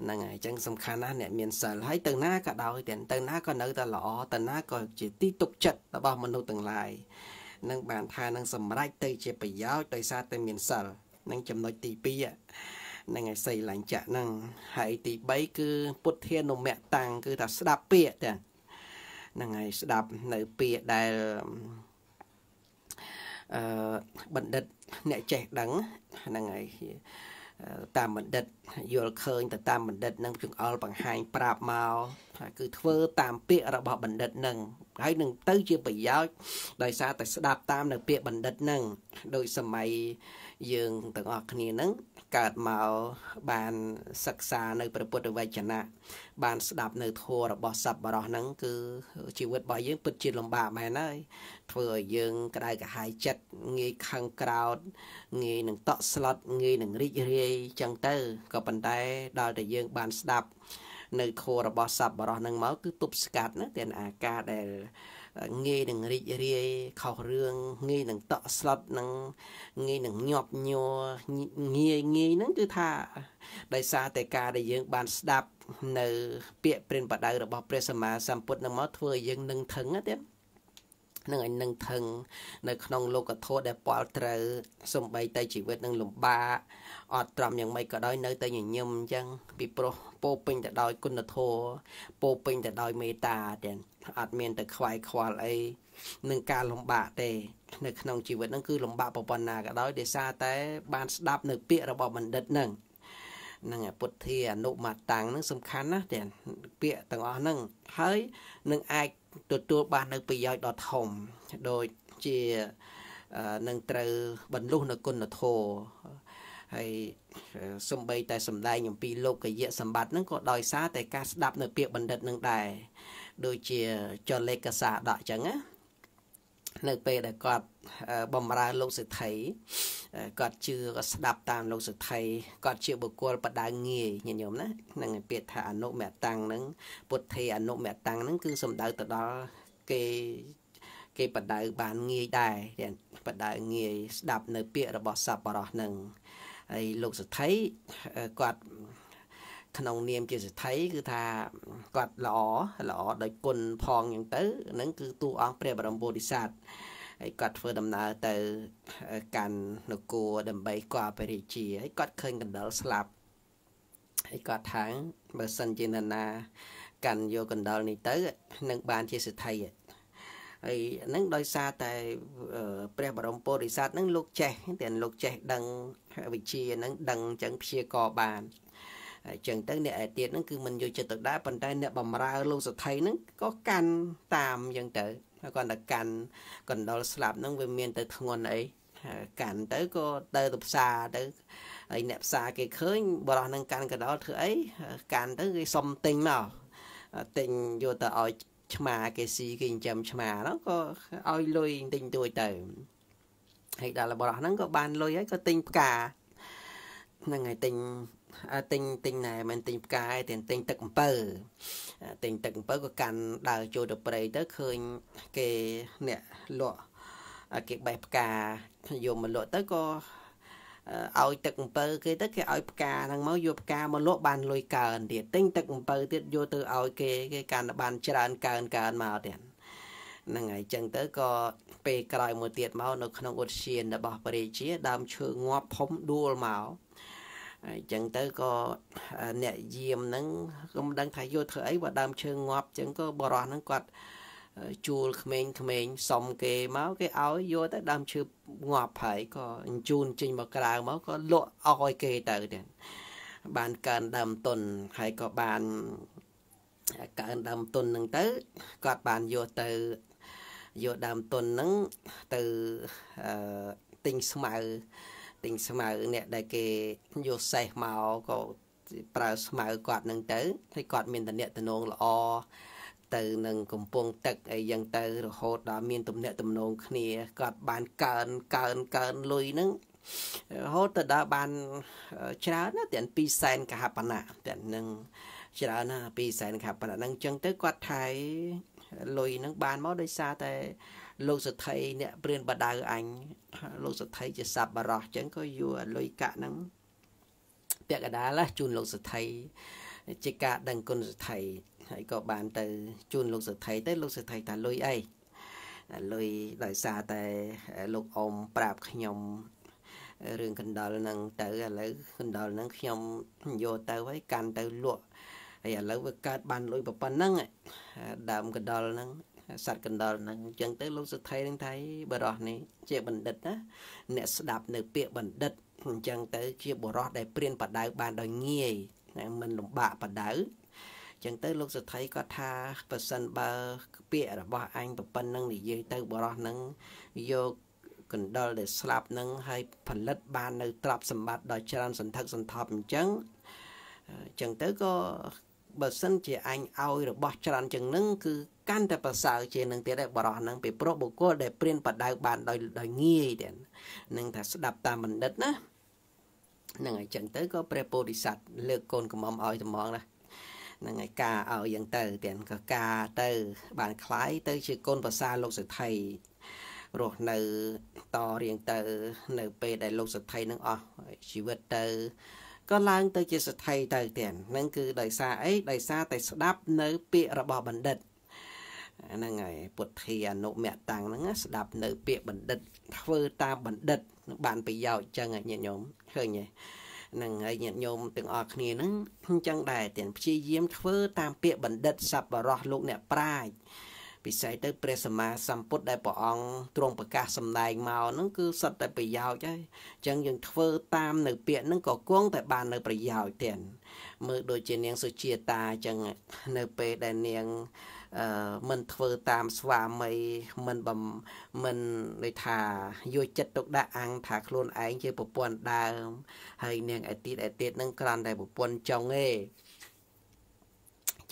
A: ឯងហ្នឹងហើយអញ្ចឹងសំខាន់ណាស់អ្នកមានសិលហើយទៅណាក៏ដោយទាំងទៅណាក៏នៅតែល្អទៅណាក៏ជាទីទុកចិត្តរបស់មនុស្សទាំងឡាយនឹងបានថានឹងសម្រេចទៅជាប្រយោជន៍ដោយសារតែមានសិលនឹងចំណុចទី2ហ្នឹងហើយសីលញ្ចៈហ្នឹងហើយទី3គឺពុទ្ធានុមៈតាំងគឺថាស្ដាប់ពាក្យទាំងហ្នឹងហើយស្ដាប់នៅពាក្យដែលអឺបណ្ឌិតអ្នកចេះដឹងហ្នឹងហើយតាមបណ្ឌិតយល់ឃើញទៅតាមបណ្ឌិតនឹងចង្អល់បង្ហាញប្រាប់មកថាគឺធ្វើតាមពាក្យរបស់បណ្ឌិតនឹងហើយនឹងទៅជាប្រយោជន៍ដោយសារតែស្ដាប់តាមនៅ ពាក្យបណ្ឌិតនឹងដោយសម័យយើងទាំងអស់គ្នានឹងកើតមកបានសិក្សានៅ ព្រះពុទ្ធវចនៈបានស្ដាប់នៅធម៌របស់សប្បុរសហ្នឹងគឺជីវិតរបស់យើង ពិតជាលំបាកមែនហើយធ្វើឲ្យយើងក្តៅក្រហាយចិត្តងាយខឹងក្រោធងាយនឹងតក់ស្លុតងាយនឹងរីករាយចឹងទៅក៏ប៉ុន្តែដល់តែយើង បាន ស្ដាប់នៅធម៌របស់សប្បុរសហ្នឹងមកគឺទប់ស្កាត់ណាទាំងអាការដែលងាយនឹងរីករាយខុសរឿងងាយនឹងតក់ស្លុតនឹងងាយនឹងញាប់ញ័រងាយងាយហ្នឹងគឺថា ដោយសារតែការដែលយើងបានស្ដាប់នៅពាក្យព្រិនបដៅរបស់ព្រះសម្មាសម្ពុទ្ធនឹងមកធ្វើឲ្យយើងនឹងថឹងទេនឹងឲ្យនឹងថឹងនៅក្នុងលោកធម៌ដែលពលត្រូវសំបីតែជីវិតនឹងលំបាកអត់ត្រឹមយ៉ាងម៉េចក៏ដោយនៅតែញញឹមអញ្ចឹងពីព្រោះពោពេញទៅដោយគុណធម៌ពោពេញទៅដោយមេត្តាទាំងអត់មានទៅខ្វាយខ្វល់អីនឹងការលំបាកទេនៅក្នុងជីវិតហ្នឹងគឺលំបាកប្រប៉ុណ្ណាក៏ដោយដោយសារតែ បានស្ដាប់នៅពាក្យរបស់បណ្ឌិតហ្នឹងនឹងពុទ្ធាអនុមត្តាំងនឹងសំខាន់ណាស់ទាំងពាក្យទាំងអស់ហ្នឹងហើយនឹងអាចទទួលបាននៅប្រយោជន៍ដ៏ធំដូចជានឹងត្រូវបន្ធុះនៅគុណធម៌ហើយសំបីតែសំដែងអំពីលោកយៈសម្បត្តិហ្នឹងក៏ដោយសារតែការស្ដាប់នៅពាក្យបណ្ឌិតនឹងដែរដូចជាចលេខសាដកចឹងណានៅពេលដែលគាត់បំរើលោកសិទ្ធិគាត់ជឿគាត់ស្ដាប់តាមលោកសិទ្ធិគាត់ជាបុគ្គលបដាងាយញាតិញោមណានឹងពាក្យថាអនុមតាំងនឹងពុទ្ធេអនុមតាំងនឹងគឺសំដៅទៅដល់គេគេបដៅបានងាយដែរបដៅងាយស្ដាប់ នៅ ពាក្យរបស់សប្បុរសនឹងហើយលោកសិទ្ធិគាត់ក្នុងនាមជាសិទ្ធិគឺថាគាត់ល្អល្អដោយគុណផងអញ្ចឹងទៅហ្នឹងគឺទូអង្គព្រះបរមពុទ្ធិស័ក្តិហើយគាត់ធ្វើដំណើរទៅកាន់នគរដើម្បីគាល់ព្រះរាជាហើយគាត់ឃើញកណ្ដិលស្លាប់ហើយគាត់ថាបើសិនជានរណា កាន់យកកណ្ដិលនេះទៅនឹងបានជាសិទ្ធិហើយនឹងដោយសារតែព្រះបរមពុទ្ធិស័ក្តិនឹងលោកចេះទាំងលោកចេះដឹងវិជានឹងដឹងអញ្ចឹងព្យាករបានហើយចឹងទៅអ្នកឯទៀតហ្នឹងគឺមិនយកចិត្តទុកដាក់ប៉ុន្តែអ្នកបំរើលោកសថីហ្នឹងក៏កាន់តាមចឹងទៅហើយគាត់តែកាន់កណ្ដុលស្លាប់ហ្នឹងវាមានទៅធ្ងន់អីកាន់ទៅក៏ទៅទៅផ្សារទៅហើយអ្នកផ្សារគេឃើញបរោះនឹងកាន់កណ្ដុលធ្វើអីកាន់ទៅគេសុំទិញមកទិញយកទៅឲ្យឆ្មាគេស៊ីគេចិញ្ចឹមឆ្មាហ្នឹងក៏ឲ្យលុយទិញទួយទៅហើយដល់បរោះហ្នឹងក៏បានលុយហើយក៏ទិញផ្កាហ្នឹងហើយទិញទិញទិញណែមិនទិញផ្កាទេទិញទឹកអំពៅទិញទឹកអំពៅក៏កាន់ដើរចូលទៅព្រៃទៅឃើញគេអ្នកលក់គេបេះផ្កាយកមកលក់ទៅក៏ឲ្យទឹកអំពៅគេទៅគេឲ្យផ្កាហ្នឹងមកយកផ្កាមកលក់បានលុយកើនទៀតទិញទឹកអំពៅទៀតយកទៅឲ្យគេគេកាន់បានច្រើនកើនកើនមកទៀតហ្នឹងហើយចឹងទៅក៏ពេលក្រោយមួយទៀតមកនៅក្នុងឧទ្យានរបស់ព្រះរាជា ដើមឈើងាប់ភុំដួលមកអញ្ចឹងទៅក៏អ្នកយាមហ្នឹងក៏មិនដឹងថាយកធ្វើអីបើដើមឈើងាប់អញ្ចឹងក៏បរោះហ្នឹងគាត់ជួលក្មេងក្មេងសុំគេមកគេឲ្យយកទៅដើមឈើងាប់ហើយក៏អញ្ជូនចេញមកក្រៅមកក៏លក់អស់ឲ្យគេទៅទៀតបានកើនដើមទុនហើយក៏បានកើនដើមទុនហ្នឹងទៅគាត់បានយកទៅយកដើមទុនហ្នឹងទៅទិញស្មៅទិញស្មៅអ្នកដែលគេយកសេះមកក៏ប្រើស្មៅគាត់នឹងទៅហើយគាត់មានតំណែងតំណងល្អទៅនឹងកំពង់ទឹកអីយ៉ាងទៅរហូតដល់មានទំនាក់ទំនងគ្នាគាត់បានកើនកើនកើនលុយហ្នឹងរហូតទៅដល់បានច្រើនណាទាំង2សែនកហបណៈទាំងនឹងច្រើនណា2សែនកហបណៈហ្នឹងអញ្ចឹងទៅគាត់ថៃលុយហ្នឹងបានមកដោយសារតែលោកសទ្ធីអ្នកព្រៀនបដៅអញថាលោកសទ្ធិជាសัพបរោះចឹងក៏យកលុយកាក់ហ្នឹងពាក់កដាលជូនលោកសទ្ធិជាការដឹងគុណសទ្ធិហើយក៏បានទៅជូនលោកសទ្ធិទៅលោកសទ្ធិថាលុយអីលុយដោយសារតែលោកអ៊ំប្រាប់ខ្ញុំរឿងកណ្ដុលហ្នឹងទៅឥឡូវកណ្ដុលហ្នឹងខ្ញុំយកទៅហើយកាន់ទៅលក់ហើយឥឡូវវាកើត បានលុយប៉ុណ្ណឹងដើមកណ្ដុលហ្នឹងសត្វកណ្ដុរហ្នឹងអញ្ចឹងទៅលោកសុថៃនឹងថាបរោះនេះជាបណ្ឌិតណាអ្នកស្ដាប់នៅពាក្យបណ្ឌិតអញ្ចឹងទៅ ជាបរោះដែលព្រៀនបដៅបានដោយងាយមិនលំបាកបដៅចឹងទៅលោកសថីគាត់ថាប៉ះសិនបើពាក្យរបស់អញប្រពន្ធនឹងនិយាយទៅបរោះនឹងយកកណ្ដុលដែលស្លាប់នឹងហើយផលិតបាននៅទ្រព្យសម្បត្តិដ៏ច្រើនសន្ធឹកសន្ធាប់អញ្ចឹងអញ្ចឹងទៅក៏បើសិនជាអញឲ្យរបស់ ច្រើនជាងនឹងគឺកាន់តែប្រសើរជាងនឹងទៀតឯបរោះហ្នឹងពីព្រោះបុគ្គលដែលព្រានបដៅបានដោយដោយងាយទៀតនឹងថាស្ដាប់តាមបណ្ឌិតណានឹងអញ្ចឹងទៅក៏ព្រះពោធិសត្វលើកកូនកំមឲ្យត្មងណានឹងឯការឲ្យយ៉ាងទៅទៀតក៏ការទៅ បានคล้ายទៅ ជាកូនប្រសាលោកសិទ្ធិរស់នៅតរៀងទៅ នៅពេលដែលលោកសិទ្ធិនឹងអស់ជីវិតទៅក៏ឡើងទៅជាសិទ្ធិទៅទៀតនឹងគឺដោយសារអីដោយសារតែស្ដាប់នៅពាក្យរបស់បណ្ឌិតហ្នឹងហើយពុទ្ធាអនុមតាំងហ្នឹងស្ដាប់នៅពាក្យបណ្ឌិតធ្វើតាមបណ្ឌិតបានប្រយោជន៍ចឹងញាតិញោមឃើញទេនឹងហើយញាតិញោមទាំងអស់គ្នាហ្នឹងអញ្ចឹងដែរទាំងព្យាយាមធ្វើតាមពាក្យបណ្ឌិតសប្បរោះលោក អ្នកប្រាជ្ញពិសេសទៅព្រះសម្មាសម្ពុទ្ធដែលព្រះអង្គទ្រង់ប្រកាសសម្ដែងមកហ្នឹងគឺសុទ្ធតែប្រយោជន៍ហើយអញ្ចឹងយើងធ្វើតាមនៅពាក្យហ្នឹងក៏គង់តែបាននៅប្រយោជន៍ទៀតមើលដូចជានាងសុជាតាអញ្ចឹងនៅពេលដែលនាងមិនធ្វើតាមស្វាមីមិនបំមិនដូចថាយកចិត្តទុកដាក់អង្គថាខ្លួនឯងជាប្រពន្ធដើមហើយនាងឯទៀតឯទៀតនឹងគ្រាន់តែប្រពន្ធចុងទេ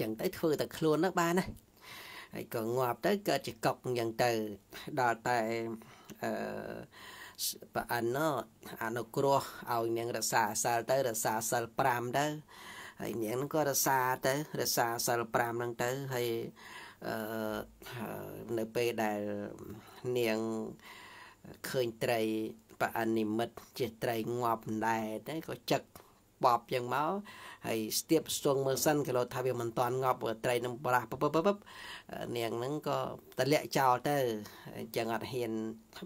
A: ចឹងទៅធ្វើតែខ្លួននោះបានណាហើយក៏ងាប់ទៅកើតជាកុកអញ្ចឹងទៅដល់តែអឺបើអនុអនុគ្រោះឲ្យនាងរសាសិលទៅរសាសិល5ទៅហើយនាងនឹងក៏រសាទៅរសាសិល5ហ្នឹងទៅហើយអឺនៅពេលដែលនាងឃើញត្រីបអនិមិត្តជាត្រីងាប់ណែតហើយក៏ចឹកបបចឹងមកហើយស្ទាបស្ទងមើលសិនក៏លោថាវាមិនតាន់ងាប់ត្រីនឹងប្រះពពពនាងហ្នឹងក៏តលាក់ចោលទៅអញ្ចឹងអត់ហ៊ាន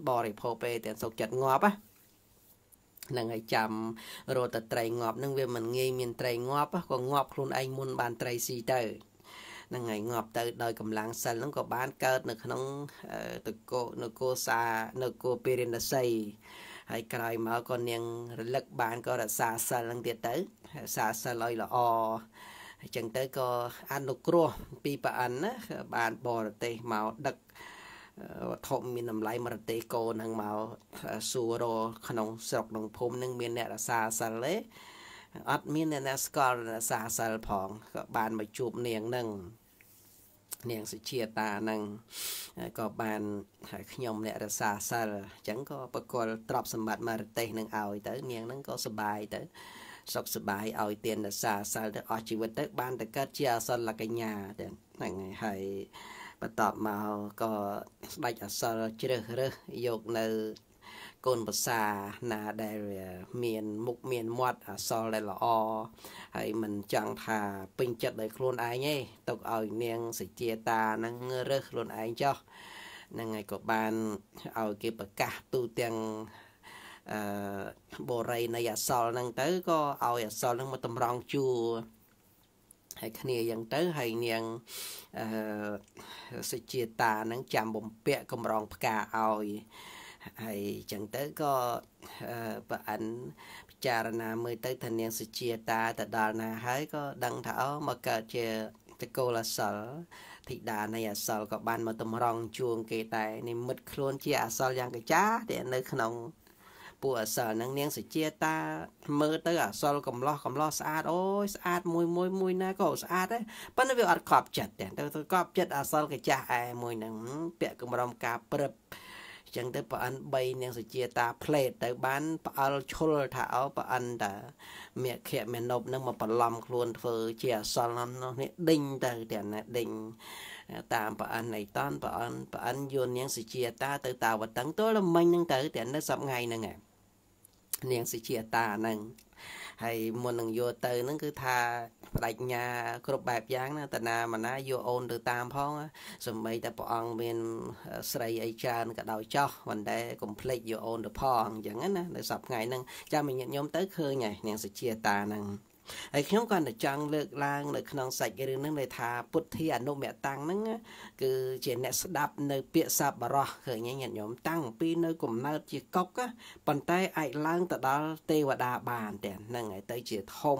A: បរិភោគទេតែសុកចិត្តងាប់ណានឹងឲ្យចាំរត់តែត្រីងាប់នឹងវាមិនងាយមានត្រីងាប់ក៏ងាប់ខ្លួនឯងមុនបានត្រីស៊ីទៅនឹងហើយងាប់ទៅដោយកម្លាំងសិលនឹងក៏បានកើតនៅក្នុងតកោនគរសានគរពេរិណស័យហើយក្រោយមកក៏នាងរលឹកបានក៏រក្សាសិលនឹងទៀតទៅរក្សាសិលឲ្យល្អអញ្ចឹងទៅក៏អនុគ្រោះពីព្រះអិនណាបានបរទេសមកដឹកវត្ថុមានតម្លៃមរទេសកោនឹងមកសួររក្នុងស្រុកក្នុងភូមិនឹងមាន អ្នករសាសិលទេអត់មានអ្នកណាស្គាល់រសាសិលផងក៏បានមកជួបនាងនឹងនាងសុជាតានឹងក៏បានហើយខ្ញុំអ្នករសាសិលអញ្ចឹងក៏បកលទ្រពសម្បត្តិមរទេសនឹងឲ្យទៅ នាងនឹងក៏សុបាយទៅសុខសบายឲ្យទានរសាសិលទៅអស់ជីវិតទៅបានតកើតជាអសលកញ្ញាទាំងហ្នឹងហើយបន្ទាប់មកក៏ស្ដេចអសិលជ្រើសរើសយកនៅកូនភាសាណាដែលមានមុខមានមាត់អសលដែលល្អហើយមិនចង់ថាពេញចិត្តដោយខ្លួនឯងទេទុកឲ្យនាងសេជាតាហ្នឹងរើសខ្លួនឯងចុះហ្នឹងហើយក៏បានឲ្យគេប្រកាសទូទាំងអឺបូរីនៃអសលហ្នឹងទៅក៏ឲ្យអសលហ្នឹងមកតម្រង់ជួរហើយគ្នាអញ្ចឹងទៅហើយនាងអឺសុជាតានឹងចាំបំពាក់កម្រង ផ្កាឲ្យហើយអញ្ចឹងទៅក៏ប្រអិនពិចារណាមើលទៅថានាងសុជាតាទៅដល់ណា ហើយក៏ដឹងថាអូមកកើតជាតកូលអសល ធីតានៃអសលក៏បានមកតម្រង់ជួងគេតែនិមិត្តខ្លួនជាអសលយ៉ាងកចាស់ដែលនៅក្នុងពួកអសរនឹងនាងសុជាតាមើលទៅអសល កំឡោះកំឡោះស្អាតអូយស្អាតមួយមួយមួយណាក៏ស្អាតដែរប៉ុន្តែវាអត់ខប់ចិត្តទេទៅខប់ចិត្តអសលកាចាស់ឯមួយហ្នឹងពាក់កម្រំការព្រឹបអញ្ចឹងទៅប្រអិន3នាងសុជាតាផ្លេតទៅបានផ្អើលឈុលថាអោប្រអិនតាមគ្គមេនប់នឹងមកបន្លំ ខ្លួនធ្វើជាអសលនោះនេះដេញទៅទាំងណាដេញតាមប្រអិនអីតានប្រអិនប្រអិនយួននាងសុជាតាទៅតាវតឹងទល់ល្មិញនឹងទៅទាំងនៅសប្ងៃហ្នឹងឯងនាងសុជាតាហ្នឹងហើយមុននឹងយកទៅហ្នឹងគឺថាបដិញ្ញាគ្រប់បែបយ៉ាងណាតាណាមណាយកអូនទៅតាមផងសម្បីតែព្រះអង្គមានស្រីអីច្រើនក៏ដោយចោះប៉ុន្តែកុំភ្លេចយកអូនទៅផងអញ្ចឹងណានៅសប្ដថ្ងៃហ្នឹងចាំញាតិញោមទៅឃើញហើយនាងសុជាតាហ្នឹងហើយខ្ញុំគាត់តែចង់លើកឡើងនៅក្នុងសាច់រឿងហ្នឹងដែលថាពុទ្ធាអនុមតាំងហ្នឹងគឺជាអ្នកស្ដាប់នៅពាក្យសប្បរោះឃើញញាតិញោមតាំងពីនៅកំណើតជាកុកប៉ុន្តែអាចឡើងទៅដល់ទេវតាបានទាំងហ្នឹងហើយទៅជាធំ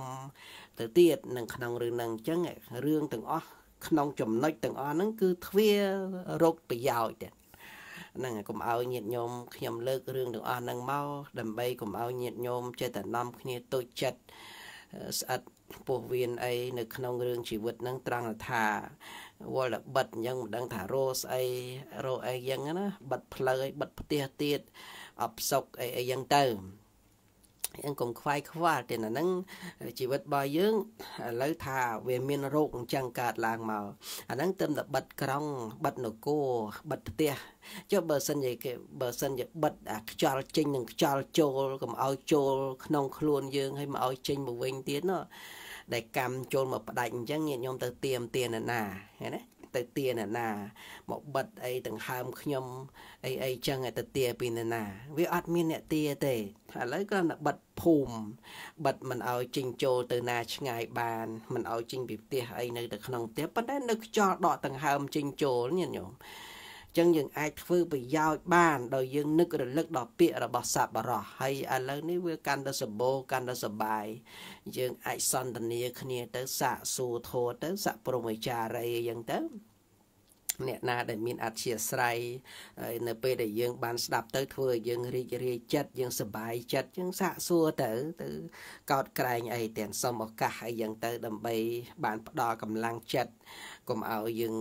A: ទៅទៀតនៅក្នុងរឿងហ្នឹងអញ្ចឹងរឿងទាំងអស់ក្នុងចំណុចទាំងអស់ហ្នឹងគឺទ្វាររកប្រយោជន៍ទាំងហ្នឹងកុំឲ្យញាតញោមខ្ញុំលើករឿងទាំងអស់ហ្នឹងមកដើម្បីកុំឲ្យញាតញោមចេតនានាំគ្នាទូចចិត្តស្អិតពោះវៀនអីនៅក្នុងរឿងជីវិតហ្នឹងត្រង់ថា វល់តែបិទអញ្ចឹងមិនដឹងថារោស្អីរោអីយ៉ាងណាបិទផ្លូវឲ្យបិទផ្ទះទៀតអបសុកអីអីយ៉ាងទៅយើងកុំខ្វាយខ្វល់ទេណាហ្នឹងជីវិតរបស់យើងឥឡូវថាវា មានរោគអញ្ចឹងកើតឡើងមកអាហ្នឹងទៅតែបិទក្រង់បិទនគរបិទផ្ទះចុះបើសិនជាគេបើសិនជាបិទអាខ្យល់ចេញនិងខ្យល់ចូលកុំឲ្យចូល ក្នុងខ្លួនយើងហើយមកឲ្យចេញមកវិញទៀតណាដែលកម្មចូលមកផ្ដាច់អញ្ចឹងញាតិញោមទៅទៀមទៀនណាណាទៅទានណា មកបិទអីទាំងហើមខ្ញុំអីអីចឹងទៅទាពីនណា វាអត់មានអ្នកទាទេឥឡូវគ្រាន់តែបិទភូមិបិទមិនឲ្យចេញចូលទៅណាឆ្ងាយបាន មិនឲ្យចេញពីផ្ទះអីនៅទៅក្នុងផ្ទះប៉ុន្តែនៅខ្យល់ដកដង្ហើមចេញចូលញាតិញោមចឹងយើងអាចធ្វើប្រយោជន៍បាន ដោយយើងនឹករលឹកដល់ពាក្យរបស់សប្បុរសហើយឥឡូវនេះវាកាន់តែសម្បូរកាន់តែសបាយយើងអាចសន្ទនាគ្នាទៅសាកសួរធម៌ទៅសព្រមវិចារីអញ្ចឹងទៅអ្នកណាដែលមានអធិស្ស្រ័យនៅពេលដែលយើងបានស្ដាប់ទៅធ្វើឲ្យយើងរីករាយចិត្តយើងសប្បាយចិត្តយើងសាកសួរទៅទៅកោតក្រែងអីទាំងសុំឱកាសអីយ៉ាងទៅដើម្បី បាន ផ្ដល់កម្លាំងចិត្តកុំឲ្យយើង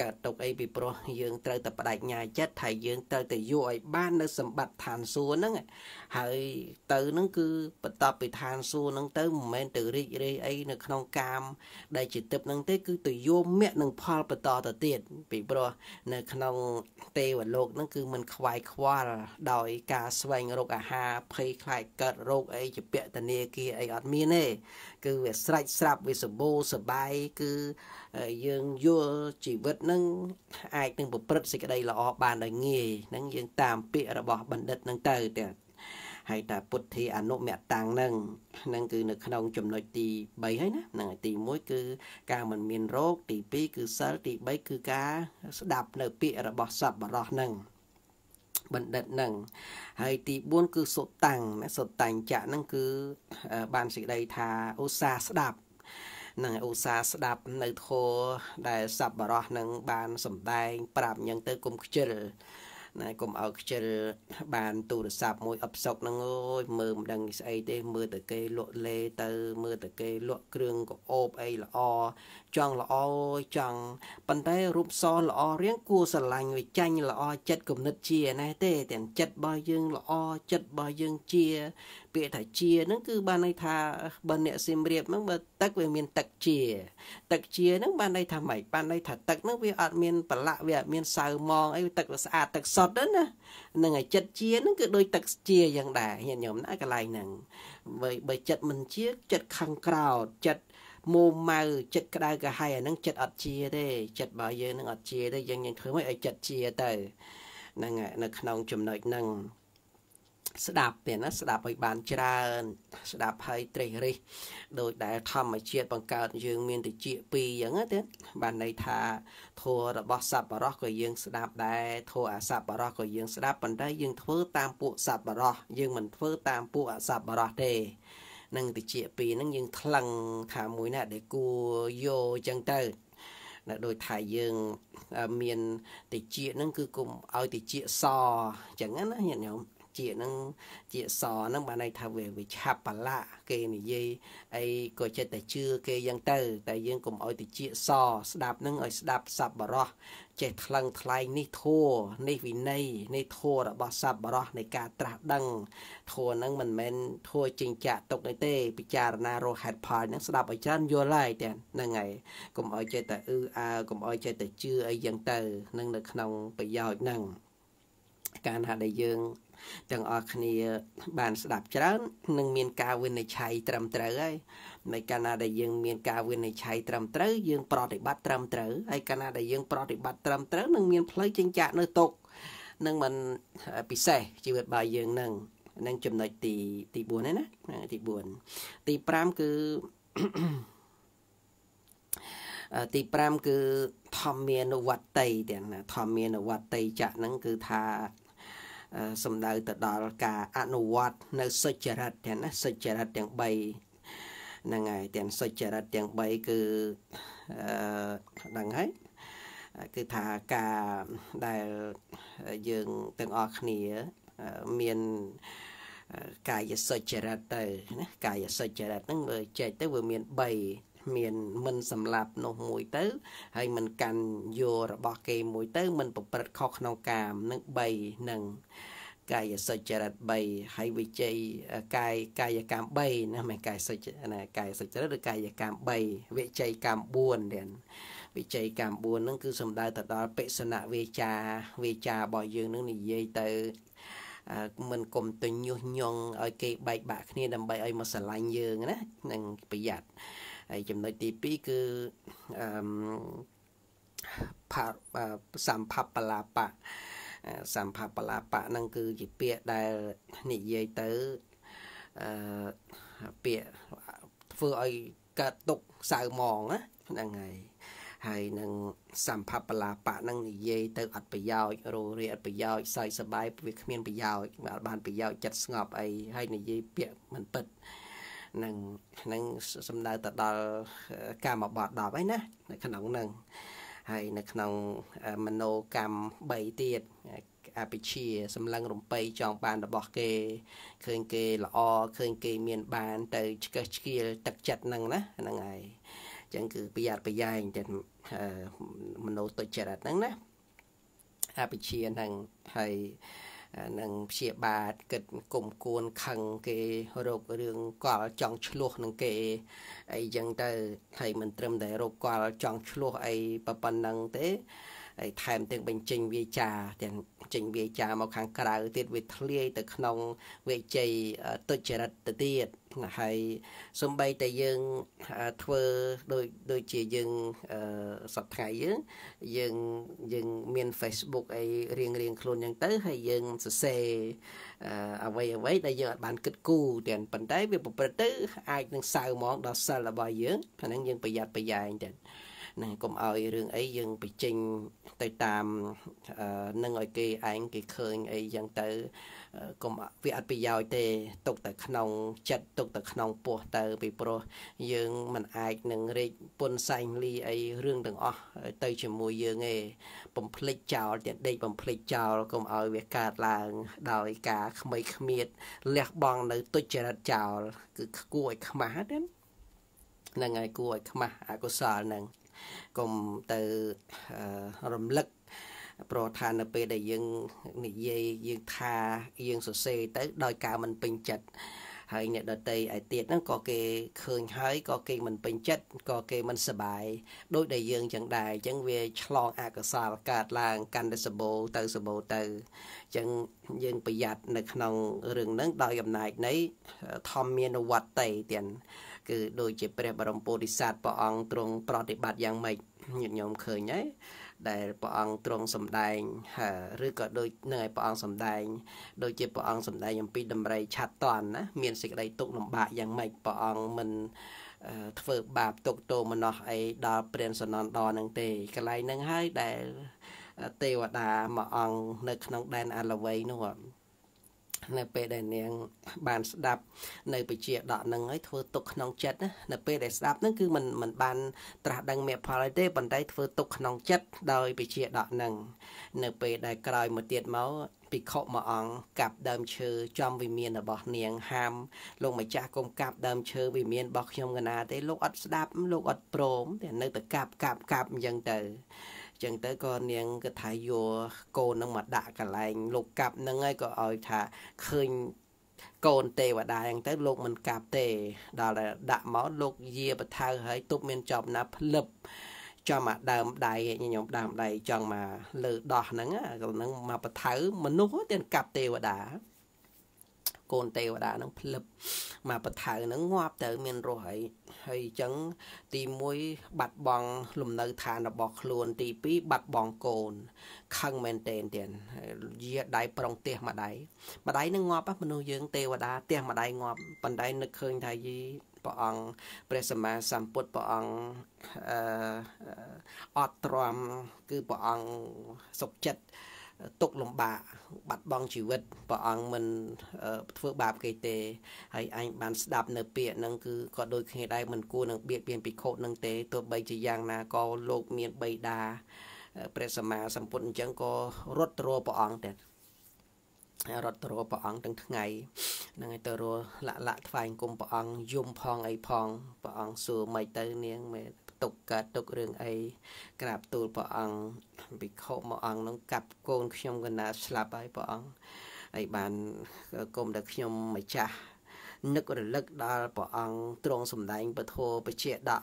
A: កើតទុកអីពីព្រោះយើងត្រូវតែបដិញ្ញាចិត្តថាយើងត្រូវតែយល់ឲ្យបាន នៅសម្បត្តិឋានសួគ៌ហ្នឹងហើយទៅហ្នឹងគឺបន្ទាប់ពីឋានសួគ៌ហ្នឹងទៅមិនមែនទៅរីករាយអីនៅក្នុងកាមដែលជាទឹកហ្នឹងទេគឺទៅយល់មគ្គនិងផលបន្តទៅទៀតពីព្រោះនៅ ក្នុងទេវលោកហ្នឹងគឺมันខ្វាយខ្វល់ដោយ ការស្វែងរកអាហារភ័យខ្លាចកើតរោគអីជាពតនីគាអីអត់មានទេគឺវាស្រេចស្រាប់វាសម្បូរសបាយគឺយើងយល់ជីវិតនឹងអាចនឹងប្រព្រឹត្តសេចក្តីល្អបានដោយងាយហ្នឹងយើងតាម ពាក្យរបស់បណ្ឌិតហ្នឹងទៅតែហើយតាពុទ្ធាអនុមតាំងនឹងនឹងគឺនៅក្នុងចំណុចទី3ហើយណានឹងទី1គឺការមិនមានរោគទី2គឺសិលទី3គឺការស្ដាប់នៅ ពាក្យរបស់សប្បុរសនឹងបណ្ឌិតនឹងហើយទី4គឺសុតាំងសុតាំងចៈនឹងគឺបានសេចក្តីថាឧស្សាហ៍ស្ដាប់នឹងឧស្សាហ៍ស្ដាប់ នៅធម៌ដែលសប្បុរសនឹងបានសម្ដែងប្រាប់អញ្ចឹងទៅគុំខ្ជិលណាកុំឲ្យខ្ជិលបាន ទូរស័ព្ទមួយអបសុកហ្នឹងអើយមើលមិនដឹង ស្អីទេ មើលតែគេលក់លេទៅ មើលតែគេលក់គ្រឿងកោបអីល្អចង់ល្អចង់ប៉ុន្តែរូបសល្អរៀងគួរស្រឡាញ់វាចាញ់ល្អចិត្តគំនិតជាណេះទេទាំងចិត្តរបស់យើងល្អចិត្តរបស់យើងជាពាក្យថាជាហ្នឹងគឺបានន័យថាបើអ្នកសៀមរាបហ្នឹងបើទឹកវាមានទឹកជាទឹកជាហ្នឹងបានន័យថាម៉េចបានន័យថាទឹកហ្នឹងវាអត់មានប្រឡាក់វាអត់មានសៅម៉ងអីទឹកវាស្អាតទឹកសុទ្ធណានឹងឲ្យចិត្តជាហ្នឹងគឺដូចទឹកជាយ៉ាងដែរញាតិញោមណាកន្លែងហ្នឹងបើបើចិត្តមិនជាចិត្តខឹងក្រោតចិត្តមុំម៉ៅចិត្តក្តៅក្រហាយអាហ្នឹងចិត្តអត់ជាទេចិត្តរបស់យើងហ្នឹងអត់ជាទេយើងយើងធ្វើម៉េចឲ្យចិត្តជាទៅហ្នឹងនៅក្នុងចំណុចហ្នឹងស្ដាប់ទៀតណាស្ដាប់ឲ្យបានច្រើនស្ដាប់ហើយត្រេះរិះដោយដែលធម្មជាតិបង្កើតយើងមានតិចពីរអញ្ចឹងទៀតបានន័យថាធัวរបស់សัพបរោះក៏យើងស្ដាប់ដែរធัวអសัพបរោះក៏យើងស្ដាប់ប៉ុន្តែយើងធ្វើតាមពួកសัพបរោះយើងមិនធ្វើតាមពួកអសัพបរោះទេនឹងតិចពីរហ្នឹងយើងថ្លឹងថាមួយណាដែលគួរយកអញ្ចឹងទៅណាដោយថាយើងមានតិចហ្នឹងគឺគុំឲ្យតិចសអញ្ចឹងណាញាតិញោមជានឹងជាសនឹងបានន័យថាវាវាឆាប់បលាគេនិយាយអីក៏ចិត្តតែជឿគេយ៉ាងទៅ តែយើងកុំឲ្យទៅជាសស្ដាប់នឹងឲ្យស្ដាប់សប្បរោះចេះថ្លឹងថ្លែងនេះធัวនេះវិន័យនេះធัวរបស់សប្បរោះនៃការត្រាស់ដឹងធัวនឹងមិនមែនធัวចិញ្ចាក់ទុកទេពិចារណារហេតុផលនឹងស្ដាប់ឲ្យច្រើនយល់ហើយទាំងហ្នឹងហើយកុំឲ្យចេះតែអឺអើកុំឲ្យចេះតែជឿអីយ៉ាងទៅនឹងនៅក្នុងប្រយោជន៍ហ្នឹងការណាដែលយើងទាំងអស់គ្នា បានស្ដាប់ច្រើននឹងមានការវិនិច្ឆ័យត្រឹមត្រូវហើយនៅកាលណាដែលយើងមានការវិនិច្ឆ័យត្រឹមត្រូវយើងប្រតិបត្តិត្រឹមត្រូវហើយកាលណាដែលយើងប្រតិបត្តិត្រឹមត្រូវនឹងមានផ្លូវចិញ្ចាក់នៅទុកនឹងមិនពិសេសជីវិតរបស់យើងនឹងនឹងចំណុចទីទី4ហ្នឹងណាទី4ទី5គឺទី5គឺធម្មានុវត្ត័យទាំងធម្មានុវត្ត័យចាក់ហ្នឹងគឺថាសំដៅទៅដល់ការអនុវត្តនៅសុចរិតទាំងណាសុចរិតទាំង3ហ្នឹងហើយទាំងសុចរិតទាំង3គឺអឺដឹងហើយគឺថាការដែលយើងទាំងអស់គ្នា មានកាយសុចរិតទៅ ណាកាយសុចរិតហ្នឹងមើលចែកទៅវាមាន3មានមិនសម្លាប់នោះមួយទៅ ហើយមិនកាន់យករបស់គេមួយទៅ មិនប្រព្រឹត្តខុសក្នុងកាមនឹង3នឹងកាយសុចរិត3ហើយវិជ័យកាយកាយកម្ម3ណាមិនកាយសុចណាកាយសុចរិតឬកាយកម្ម3វិជ័យកម្ម4ទៀតវិជ័យកម្ម4ហ្នឹងគឺសំដៅទៅដល់បិសនវាចាវាចារបស់យើងនឹងនិយាយទៅមិនគុំទៅញុះញង់ឲ្យគេបែកបាក់គ្នាដើម្បីឲ្យមកស្រឡាញ់យើងណានឹងប្រយ័ត្នហើយចំណុចទី2គឺអឺផាសម្ផបលាបៈសម្ផបលាបៈហ្នឹងគឺ ជាពាក្យដែលនិយាយទៅអឺពាក្យធ្វើឲ្យកើតទុកសៅមងណាហ្នឹងហើយហើយនឹងសម្ផបលាបៈនឹងនិយាយទៅ អត់ប្រយោជន៍រੂរាអត់ប្រយោជន៍សើចសបាយវាគ្មានប្រយោជន៍វាអត់បានប្រយោជន៍ចិត្តស្ងប់អីហើយនិយាយពាក្យមិនពិតអឺនឹងនឹងសំដៅទៅដល់កម្មបត្តិ10ហើយណា នៅក្នុងនឹងហើយនៅក្នុងមโนកម្ម3ទៀតអភិជា សម្លឹងរំពៃចង់បានរបស់គេឃើញគេល្អឃើញគេមាន បាន ទៅឆ្កឹះឆ្កៀលទឹកចិត្តហ្នឹងណាហ្នឹងហើយអញ្ចឹងគឺប្រយ័ត្នប្រយែងទៅមโนទុច្ចរិតហ្នឹងណាអភិជាហ្នឹងហើយនឹងព្យាបាទគិតគុំគួនខឹងគេរោគរឿងកលចង់ឆ្លោះនឹងគេអីចឹងទៅហើយមិនត្រឹមតែរោគកលចង់ឆ្លោះអីប៉ុណ្ណឹងទេហើយថែម ទាំងបញ្ចេញវាចាទាំងចេញវាចាមកខាងក្រៅទៀតវាធ្លាយទៅក្នុងវិជ័យទុច្ចរិតទៅទៀតហើយសំបីតែយើងធ្វើដូចដូចជាយើងសប្ថ្ងៃយើងយើងយើងមាន Facebook អីរៀងរៀងខ្លួនយ៉ាងទៅហើយយើងសរសេរអ្វីអ្វីដែលយើងអាចបានគិតគូរទាំងប៉ុន្តែវាប្រព្រឹត្តទៅអាចនឹងសៅហ្មងដល់សិលរបស់យើងអាហ្នឹងយើងប្រយ័ត្នប្រយែងទាំងនឹងកុំឲ្យរឿងអីយើងបញ្ចេញទៅតាមនឹងឲ្យគេឯងគេឃើញអីយ៉ាងទៅកុំវាអត់ប្រយោជន៍ទេຕົកតែក្នុង ចិត្តຕົកតែក្នុងពោះទៅពីព្រោះយើងមិនអាចនឹងរេចពុនសែងលីអីរឿងទាំងអស់ទៅជាមួយយើងទេបំភ្លេចចោលទៀតដេកបំភ្លេចចោលកុំឲ្យវាកើតឡើង ដោយការខ្មៃខ្មៀតលះបង់នៅទុច្ចរិតចោលគឺគួរឲ្យខ្មាស់ទេហ្នឹងហើយគួរឲ្យខ្មាស់អកុសលហ្នឹងកុំទៅរំលឹកព្រោះថានៅពេលដែលយើងនិយាយយើងថាយើងសរសេរទៅដោយការមិនពេញចិត្តហើយអ្នកដតីឯទៀតហ្នឹងក៏គេឃើញហើយក៏គេមិនពេញចិត្តក៏គេមិនសบายដូចដែលយើងចឹងដែរអញ្ចឹងវាឆ្លងអកុសលកើតឡើងកាន់តែសម្បូរទៅសម្បូរទៅអញ្ចឹងយើងប្រយ័ត្ននៅក្នុងរឿងហ្នឹងដោយអំណាចនៃ ធម្មានុវត្តេទៀតគឺដូចជាព្រះ បរមពោធិសត្វព្រះអង្គទ្រង់ប្រតិបត្តិយ៉ាងម៉េចញាតិញោមឃើញហើយដែលព្រះអង្គទ្រង់សម្ដែងឬក៏ដូចនឹងឲ្យព្រះអង្គសម្ដែង ដូចជាព្រះអង្គសម្ដែងអំពីដំរីឆាត់តន់ណាមានសេចក្តីទុកលំបាកយ៉ាងម៉េចព្រះអង្គមិន ធ្វើបាបទុកទោមនោះអីដល់ព្រានសនន្តដនឹងទេកន្លែងហ្នឹងហើយដែលទេវតាមួយអង្គនៅក្នុងដែនអាលវ័យនោះនៅពេលដែលនាង បាន ស្ដាប់ នៅពជាដកនឹងហើយធ្វើទុកក្នុងចិត្តណានៅពេលដែលស្ដាប់នឹងគឺมันมันបានត្រាស់ដឹងមេផលអីទេប៉ុន្តែធ្វើទុកក្នុងចិត្តដោយពជាដកនឹងនៅពេលដែលក្រោយមកទៀតមកភិក្ខុមួយអង្គកាប់ដើមឈើចំវិមានរបស់នាងហាមលោកម្ចាស់កុំកាប់ដើមឈើវិមានរបស់ខ្ញុំកណា ទេលោកអត់ស្ដាប់លោកអត់ព្រមតែនៅតែកាប់កាប់កាប់អញ្ចឹងទៅចឹងទៅក៏នាងគិតថាយកកូននឹងមកដាក់កន្លែងលោកកាប់នឹងហើយក៏ឲ្យថាឃើញកូនទេវតាហ្នឹងទៅលោកមិនកាប់ទេ ដល់តែដាក់មកលោកយាបថៅហើយទប់មានចប់ណាភ្លឹបចាំមកដើមដៃខ្ញុំដើមដៃចង់មកលើដោះហ្នឹងហ្នឹងមកបថៅមនុស្សទេកាប់ទេវតាកូនទេវតានឹងភ្លឹបមកបថៅនឹងងាប់ទៅមានរស់ហើយហើយអញ្ចឹង ទី1បាត់បង់លំនៅឋានរបស់ខ្លួនទី2បាត់បង់កូន ខឹងមែនតេនទៀតយាដៃប្រុងទៀះម្ដាយម្ដាយនឹងងាប់មនុស្សយើងទេវតាទៀះម្ដាយងាប់ប៉ុន្តែនឹកឃើញថាយីព្រះអង្គព្រះសម្មាសម្ពុទ្ធព្រះអង្គអឺអត់ទ្រាំគឺព្រះអង្គសុខចិត្តទុកលំបាកបាត់បង់ជីវិតព្រះអង្គមិនធ្វើបាបគេទេហើយឯងបានស្ដាប់នៅពាក្យហ្នឹងគឺក៏ដូចគ្នាដែរមិនគួរនឹងបៀតបៀនភិក្ខុហ្នឹងទេទោះបីជាយ៉ាងណាក៏លោកមានបិតាព្រះសម្មាសម្ពុទ្ធអញ្ចឹងក៏រត់ទ្រព្រះអង្គទៅរត់ទ្រព្រះអង្គទាំងថ្ងៃហ្នឹងឯងទៅរលាក់លាក់ថ្វាយគុំព្រះអង្គយំផងអីផងព្រះអង្គសួរមិនទៅនាងមែនទុកកើតទុករឿងអីក្រាបទូលព្រះអង្គភិក្ខុមួយអង្គនឹងកាប់កូនខ្ញុំកណាស្លាប់ហើយព្រះអង្គហើយបានគុំដល់ខ្ញុំម្ចាស់នឹករលឹកដល់ព្រះអង្គទ្រង់សម្ដែងពធពជាដក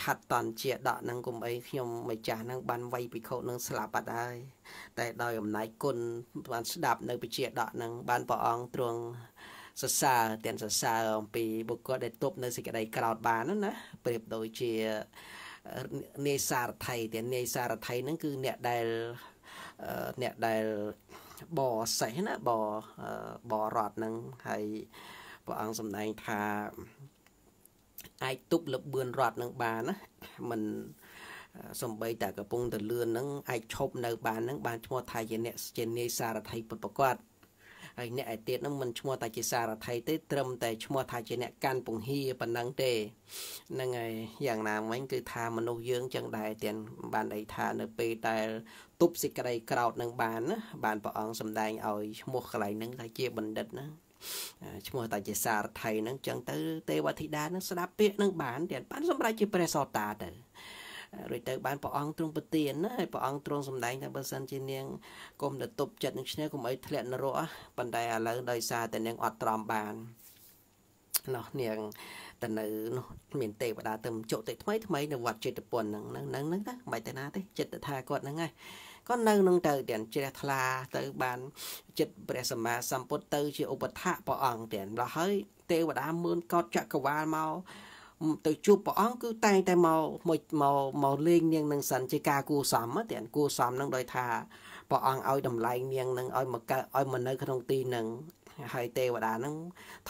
A: ឆាត់តន់ជាដកនឹងគុំអីខ្ញុំម្ចាស់នឹងបានវាយភិក្ខុនឹងស្លាប់បាត់ហើយតែដោយអំណាចគុណបានស្ដាប់នៅពជាដកនឹងបានព្រះអង្គទ្រង់សរសើរទាំងសរសើរអំពីបុគ្គលដែលទប់នៅសេចក្តីក្រោតបានណាប្រៀបដូចជានាយសារថីទាំងនាយសារថីហ្នឹងគឺអ្នកដែលអ្នកដែលបសេះណាបបរត់ហ្នឹងហើយព្រះអង្គសម្ដែងថាអាចទប់លបឿនរត់នឹងបានណាមិនសំបីតាកំពុងតលឿននឹងអាចឈប់នៅបាននឹងបានឈ្មោះថាជាអ្នក ជានាយសារថីពិតប្រកបហើយអ្នកឯទៀតនឹងមិនឈ្មោះតែជាសារថីទេត្រឹមតែឈ្មោះថាជាអ្នកកាន់ពង្ហៀប៉ុណ្ណឹងទេហ្នឹងហើយយ៉ាងណាមិញគឺថាមនុស្សយើងចឹងដែរទៀតបានន័យថានៅពេលដែលទប់សេចក្តីក្រោតនឹងបានណាបានព្រះអង្គសម្ដែងឲ្យឈ្មោះកន្លែងហ្នឹងថាជាបណ្ឌិតណាឈ្មោះតាជាសារថីហ្នឹងចឹងទៅទេវធីតានឹងស្ដាប់ពាក្យនឹងបានទៀតបានសម្រាប់ជាព្រះសតាទៅរួចទៅបានព្រះអង្គទ្រង់ប្រទានណាហើយព្រះអង្គទ្រង់សម្ដែងថាបើសិនជានាងកុំទៅទប់ចិត្តនឹងឈ្នះកុំអីធ្លាក់នរកប៉ុន្តែឥឡូវដោយសារតែនាងអត់ទ្រាំបាននោះនាងទៅនៅនោះមានទេវតាទៅជក់តិថ្មីថ្មីនៅវត្តចិត្តពុនហ្នឹងហ្នឹងហ្នឹងណាមិនតែណាទេចិត្តថាគាត់ហ្នឹងឯងក៏នៅនឹងទៅទាំងជ្រះថ្លា ទៅបានចិត្តព្រះសម្មាសម្ពុទ្ធទៅជាឧបដ្ឋៈព្រះអង្គទាំងដល់ហើយទេវតាមើលកោតចក្រវាលមកទៅជួបព្រះអង្គគឺតែងតែមកមកមកមកលេងនាងនឹងសិនជាការគួសមតែគួសមនឹងដោយថាព្រះអង្គឲ្យតម្លៃនាងនឹងឲ្យមកកើតឲ្យមកនៅក្នុងទីនឹងហើយទេវតានឹង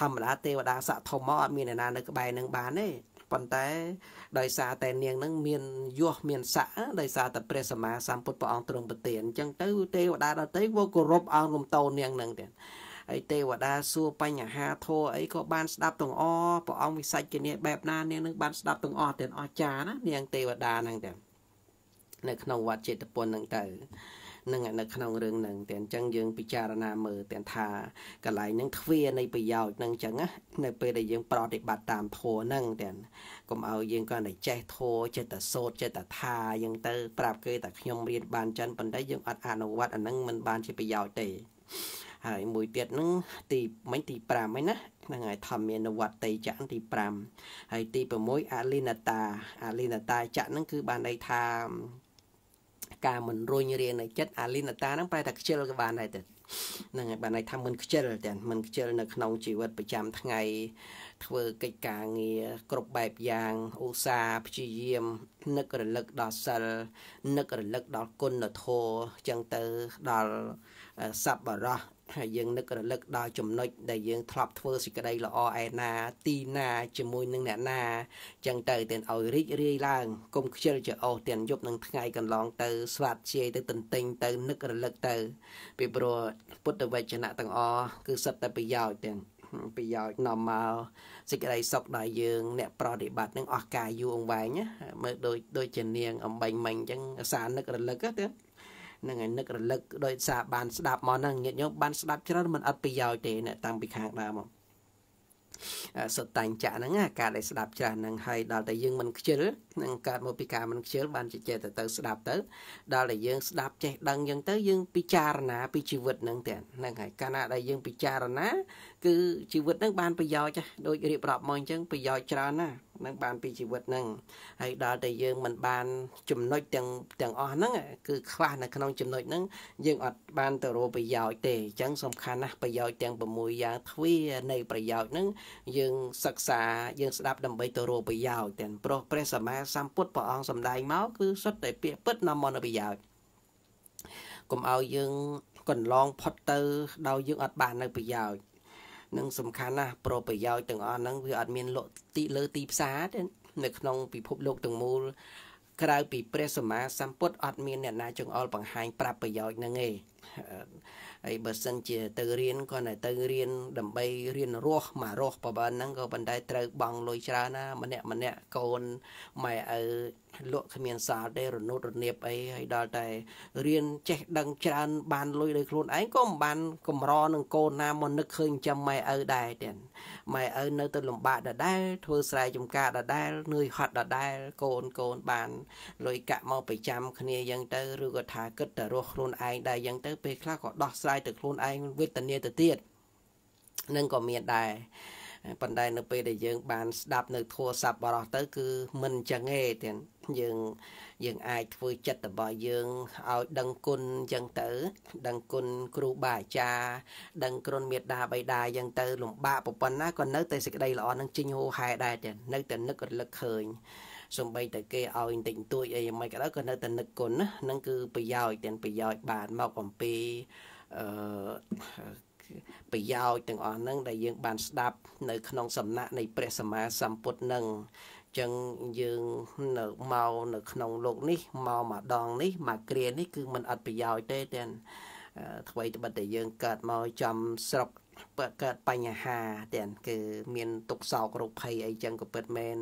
A: ធម្មតាទេវតាស័កធំមកអត់មានអ្នកណានៅក្បែរនឹងបានទេប៉ុន្តែ ដោយសារតែនាងនឹងមានយោះមានស័កដោយសារតែព្រះសម្មាសម្ពុទ្ធព្រះអង្គទ្រង់ប្រទានអញ្ចឹងទៅទេវតាដទៃក៏គោរពអង្គលំតោនាងនឹងទៀតហើយទេវតាសួរបញ្ហាធម៌អីក៏បានស្ដាប់ទាំងអព្រះអង្គវិសច្ចនីបែបណានាងនឹងបានស្ដាប់ទាំងអស់ទាំងអស្ចារណានាងទេវតាហ្នឹងទាំងនៅក្នុងវត្តចេតពុនហ្នឹងទៅនឹងនៅក្នុងរឿងហ្នឹងតែអញ្ចឹងយើងពិចារណាមើលទាំងថាកន្លែងហ្នឹងទ្វានៃប្រយោជន៍ហ្នឹងអញ្ចឹងណានៅពេលដែលយើងប្រតិបត្តិតាមធម៌ហ្នឹងទាំងកុំឲ្យយើងគាត់តែចេះធម៌ចិត្តតែសូត្រចិត្តតែថាយើងទៅប្រាប់គេតែខ្ញុំរៀនបានចិនប៉ុន្តែយើងអត់អនុវត្តអាហ្នឹងមិនបានជាប្រយោជន៍ទេហើយមួយទៀតហ្នឹងទីមិញទី5ហ្នឹងណាហ្នឹងហើយធម្មនវតីចៈទី5ហើយទី6អលិនតាអលិនតាចៈហ្នឹងគឺបានន័យថាការមិនរុញរានៅចិត្តអាលីនតាហ្នឹងប្រែថាខ្ជិលក៏បានដែរទៅហ្នឹងហើយបានន័យថាមិនខ្ជិលទាំងមិនខ្ជិលនៅក្នុងជីវិតប្រចាំ ថ្ងៃធ្វើកិច្ចការងារគ្រប់បែបយ៉ាងឧស្សាហ៍ព្យាយាមនឹករលឹកដល់សិលនឹករលឹកដល់គុណធម៌ចឹងទៅដល់សប្បុរសហើយយើងនឹករលឹកដល់ចំណុចដែលយើងធ្លាប់ធ្វើសេចក្តីល្អឯណាទីណាជាមួយនឹងអ្នកណាចឹងទៅទាំងឲ្យរីករាយឡើងកុំខ្ជិលច្រអូសទាំងយប់នឹងថ្ងៃកន្លង ទៅស្វាតជាយទៅទន្ទិញទៅនឹករលឹកទៅពីព្រោះពុទ្ធវចនៈទាំងអស់គឺសិតតែប្រយោជន៍ទាំងប្រយោជន៍នាំមកសេចក្តីសុខដល់យើង អ្នកប្រតិបត្តិនឹងអស់ការយូរអង្វែងមើលដូចដូចជានាងអំបែងមិញអញ្ចឹងសារនឹករលឹកទៅនឹងឯនឹករលឹកដោយសារបានស្ដាប់មកហ្នឹងញាតិញោមបានស្ដាប់ច្រើនមិនអត់ប្រយោជន៍ទេអ្នកតាំងពីខាងដើមមកសតាញ់ចាក់ហ្នឹងការដែលស្ដាប់ច្រើនហ្នឹងហើយដល់តែយើងមិនខ្ជិលនឹងកើតមកពីការមិនខ្ជិលបានចេះទៅទៅស្ដាប់ទៅដល់តែយើងស្ដាប់ចេះដឹងអញ្ចឹងទៅយើងពិចារណាពីជីវិតហ្នឹងទៀតហ្នឹងហើយកាលណាដែលយើងពិចារណាគឺជីវិតនឹងបានប្រយោជន៍ចាស់ដូចរៀបរាប់មកអញ្ចឹងប្រយោជន៍ច្រើនណាស់នឹងបាន ពីជីវិតនឹងហើយដល់តែយើងមិនបាន ចំណុចទាំងទាំងអស់ហ្នឹងគឺខ្វះនៅក្នុង ចំណុចហ្នឹងយើងអត់បានទៅរកប្រយោជន៍ទេអញ្ចឹងសំខាន់ណាស់ប្រយោជន៍ទាំង6យ៉ាងទ្វានៃប្រយោជន៍ហ្នឹងយើង សិក្សាយើងស្ដាប់ដើម្បីទៅរកប្រយោជន៍ទាំងព្រោះព្រះសម្មាសម្ពុទ្ធព្រះអង្គសម្ដែងមកគឺសុទ្ធតែពាក្យពិតនាំមកនូវប្រយោជន៍កុំឲ្យយើងកន្លងផុតទៅដោយយើងអត់បាន នៅប្រយោជន៍នឹងសំខាន់ណាស់ប្រប្រយោជន៍ទាំងអស់ហ្នឹងវាអត់មានលក់ទីលើទីផ្សារទេនៅក្នុងពិភពលោកទាំងមូល ក្រៅពីព្រះសម្មាសម្ពុទ្ធអត់មាន អ្នកណាចង្អុលបង្ហាញប្រាប់ប្រយោជន៍ហ្នឹងទេហើយបើសិនជាទៅរៀនគាត់តែទៅរៀនដើម្បីរៀនរស់មករស់ប្រហែលហ្នឹងក៏ប៉ុន្តែត្រូវបង់លុយច្រើនណាម្នាក់ម្នាក់កូនម៉ែឪលក់គ្មានសាលទេរនោតរនៀបអីហើយដល់តែរៀនចេះ ដឹងច្រើនបានលុយដោយខ្លួនឯងក៏មិនបានកម្រនឹងកូនណាមកនឹកឃើញចាំម៉ែឪដែរទៀតម៉ែឪនៅទៅលំបាកដដែលធ្វើស្រែចម្ការដដែលនឿយហត់ដដែលកូនកូនបានលុយកាក់មកប្រចាំគ្នាយ៉ាងទៅឬក៏ថាគិតតែរស់ខ្លួនឯងដែរយ៉ាងទៅ ពេលខ្លះក៏ដោះស្រាយទៅខ្លួនឯងវេទនាទៅទៀតនឹងក៏មានដែរប៉ុន្តែនៅពេលដែលយើង បានស្ដាប់នៅធัวសັບបរោះទៅ គឺមិនចឹងទេទាំងយើងយើងអាចធ្វើចិត្តរបស់យើងឲ្យដឹងគុណអញ្ចឹងទៅដឹងគុណគ្រូបាអាចារ្យដឹងក្រុនមេដាបៃតាអញ្ចឹងទៅលំបាកប៉ុណ្ណាក៏នៅតែសេចក្តីល្អនឹងជិញហូរហែដែរតែនៅតែនឹករលឹកឃើញសំបីតែគេឲ្យបន្តិចបន្តួចអីយ៉ាងម៉េចក៏ដោយក៏នៅតែនឹកគុណណានឹងគឺប្រយោជន៍ទាំងប្រយោជន៍បានមកអំពីអឺប្រយោជន៍ទាំងអស់ហ្នឹងដែលយើងបានស្ដាប់នៅក្នុងសំណាក់នៃព្រះសម្មាសម្ពុទ្ធនឹងចឹងយើងនៅមកនៅក្នុងលោកនេះមកម្ដង នេះមកគ្រានេះគឺมันអត់ប្រយោជន៍ទេទាំងអ្វីត្បិតតែយើង កើតមកចំស្រុកបើកើតបញ្ហា ទាំងគឺមានទុកសោករោគភ័យអីចឹងក៏ពិតមែន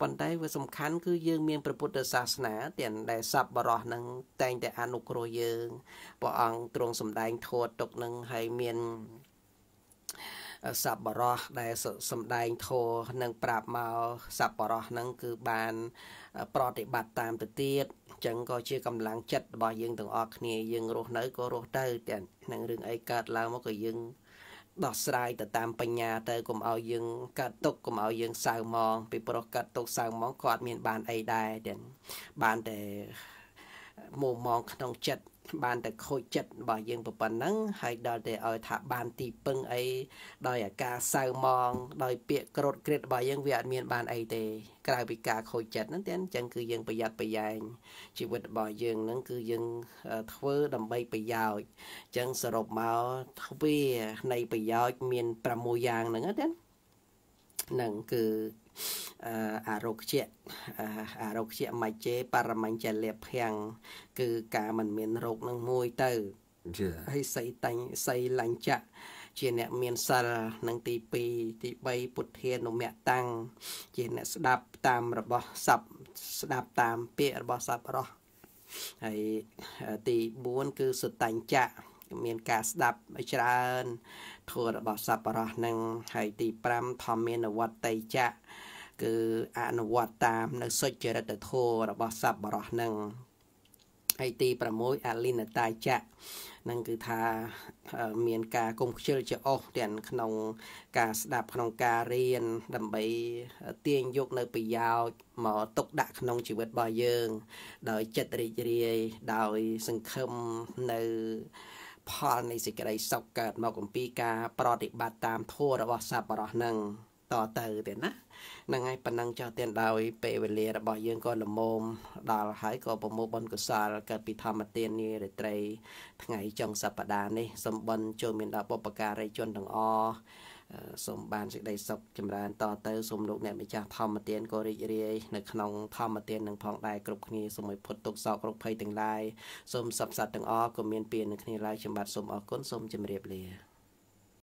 A: ប៉ុន្តែវាសំខាន់គឺយើងមានព្រះពុទ្ធសាសនាទាំងដែលសពបរោះនឹងតែងតែអនុគ្រោះយើងព្រះអង្គទ្រង់សម្ដែងធម៌ទុកនឹងហើយមានសប្បរោះដែលសំដែងធម៌និងប្រាប់មកសប្បរោះហ្នឹងគឺបាន ប្រតិបត្តិតាមទៅទៀតអញ្ចឹងក៏ជាកម្លាំងចិត្តរបស់យើងទាំងអស់គ្នាយើងរស់នៅក៏រស់ទៅ ទាំងនឹងរឿងអីកើតឡើងមកក៏យើងដោះស្រាយទៅតាមបញ្ញាទៅកុំឲ្យយើងកើតទុកកុំឲ្យយើងសៅមកពីព្រោះកើតទុកសៅមកក៏អត់ មាន បានអីដែរទាំងបានតែមុំមងក្នុងចិត្តបានតែខូចចិត្តរបស់យើងប៉ុណ្ណឹងហើយដល់តែឲ្យថាបានទីពឹងអីដោយអាការសៅมองដោយពាក្យក្រត់ក្រេតរបស់យើងវាអត់មានបានអីទេក្រៅពីការខូចចិត្តហ្នឹងតែអញ្ចឹងគឺយើងប្រយ័ត្នប្រយែងជីវិតរបស់យើងហ្នឹងគឺយើងធ្វើដើម្បីប្រយោជន៍អញ្ចឹងសរុបមកទ្វានៃប្រយោជន៍មាន6យ៉ាងហ្នឹងណាហ្នឹងគឺអរោគជាអរោគជាមជ្ជេបរមញ្ចលិភាំងគឺការមិនមានរោគនឹងមួយទៅហើយសីតាញ់សីលញ្ចៈជាអ្នកមានសិលនិងទី2ទី3ពុទ្ធានុមតាំង ជាអ្នកស្ដាប់តាមរបស់សពស្ដាប់តាមពាក្យរបស់សពរស់ហើយទី4គឺសតាញ់ចៈមានការស្ដាប់ច្រើនធម៌របស់សពរស់នឹងហើយទី5ធម្មានុវត្តតៃចៈគឺអនុវត្តតាមនៅសុចរិតធម៌របស់សប្បុរសនឹងហើយទី6អលិនតាចៈនឹងគឺថាមានការគុំខ្ជិលជាអស់ទាំងក្នុងការស្ដាប់ក្នុងការរៀនដើម្បី ទាញយកនៅប្រយោជន៍មកទុកដាក់ក្នុងជីវិតរបស់យើង ដោយចិត្តរីករាយដោយសង្ឃឹមនៅផលនៃសេចក្តីសុខកើតមកអំពីការប្រតិបត្តិតាមធម៌របស់សប្បុរសនឹងតទៅទៀតណាហ្នឹងហើយប៉ុណ្ណឹងចោះទានដោយពេលវេលារបស់យើងក៏ល្មមដល់ហើយក៏ប្រមូលបុណ្យកុសលកើតពីធម្មទាននារាត្រីថ្ងៃចុងសប្តាហ៍នេះសម្បិនចូលមានដល់បុព្វការីជនទាំងអស់សូមបានសេចក្តីសុខចម្រើនតទៅសូមលោកអ្នកម្ចាស់ធម្មទានក៏រីករាយ នៅក្នុងធម្មទាននឹងផងដែរគ្រប់គ្នាសូមឲ្យផុតទុក្ខសោកគ្រប់ភ័យទាំងឡាយសូមសពសត្វទាំងអស់ក៏មានពៀននឹងគ្នាឡើយសម្បត្តិសូមអរគុណសូមជម្រាបលា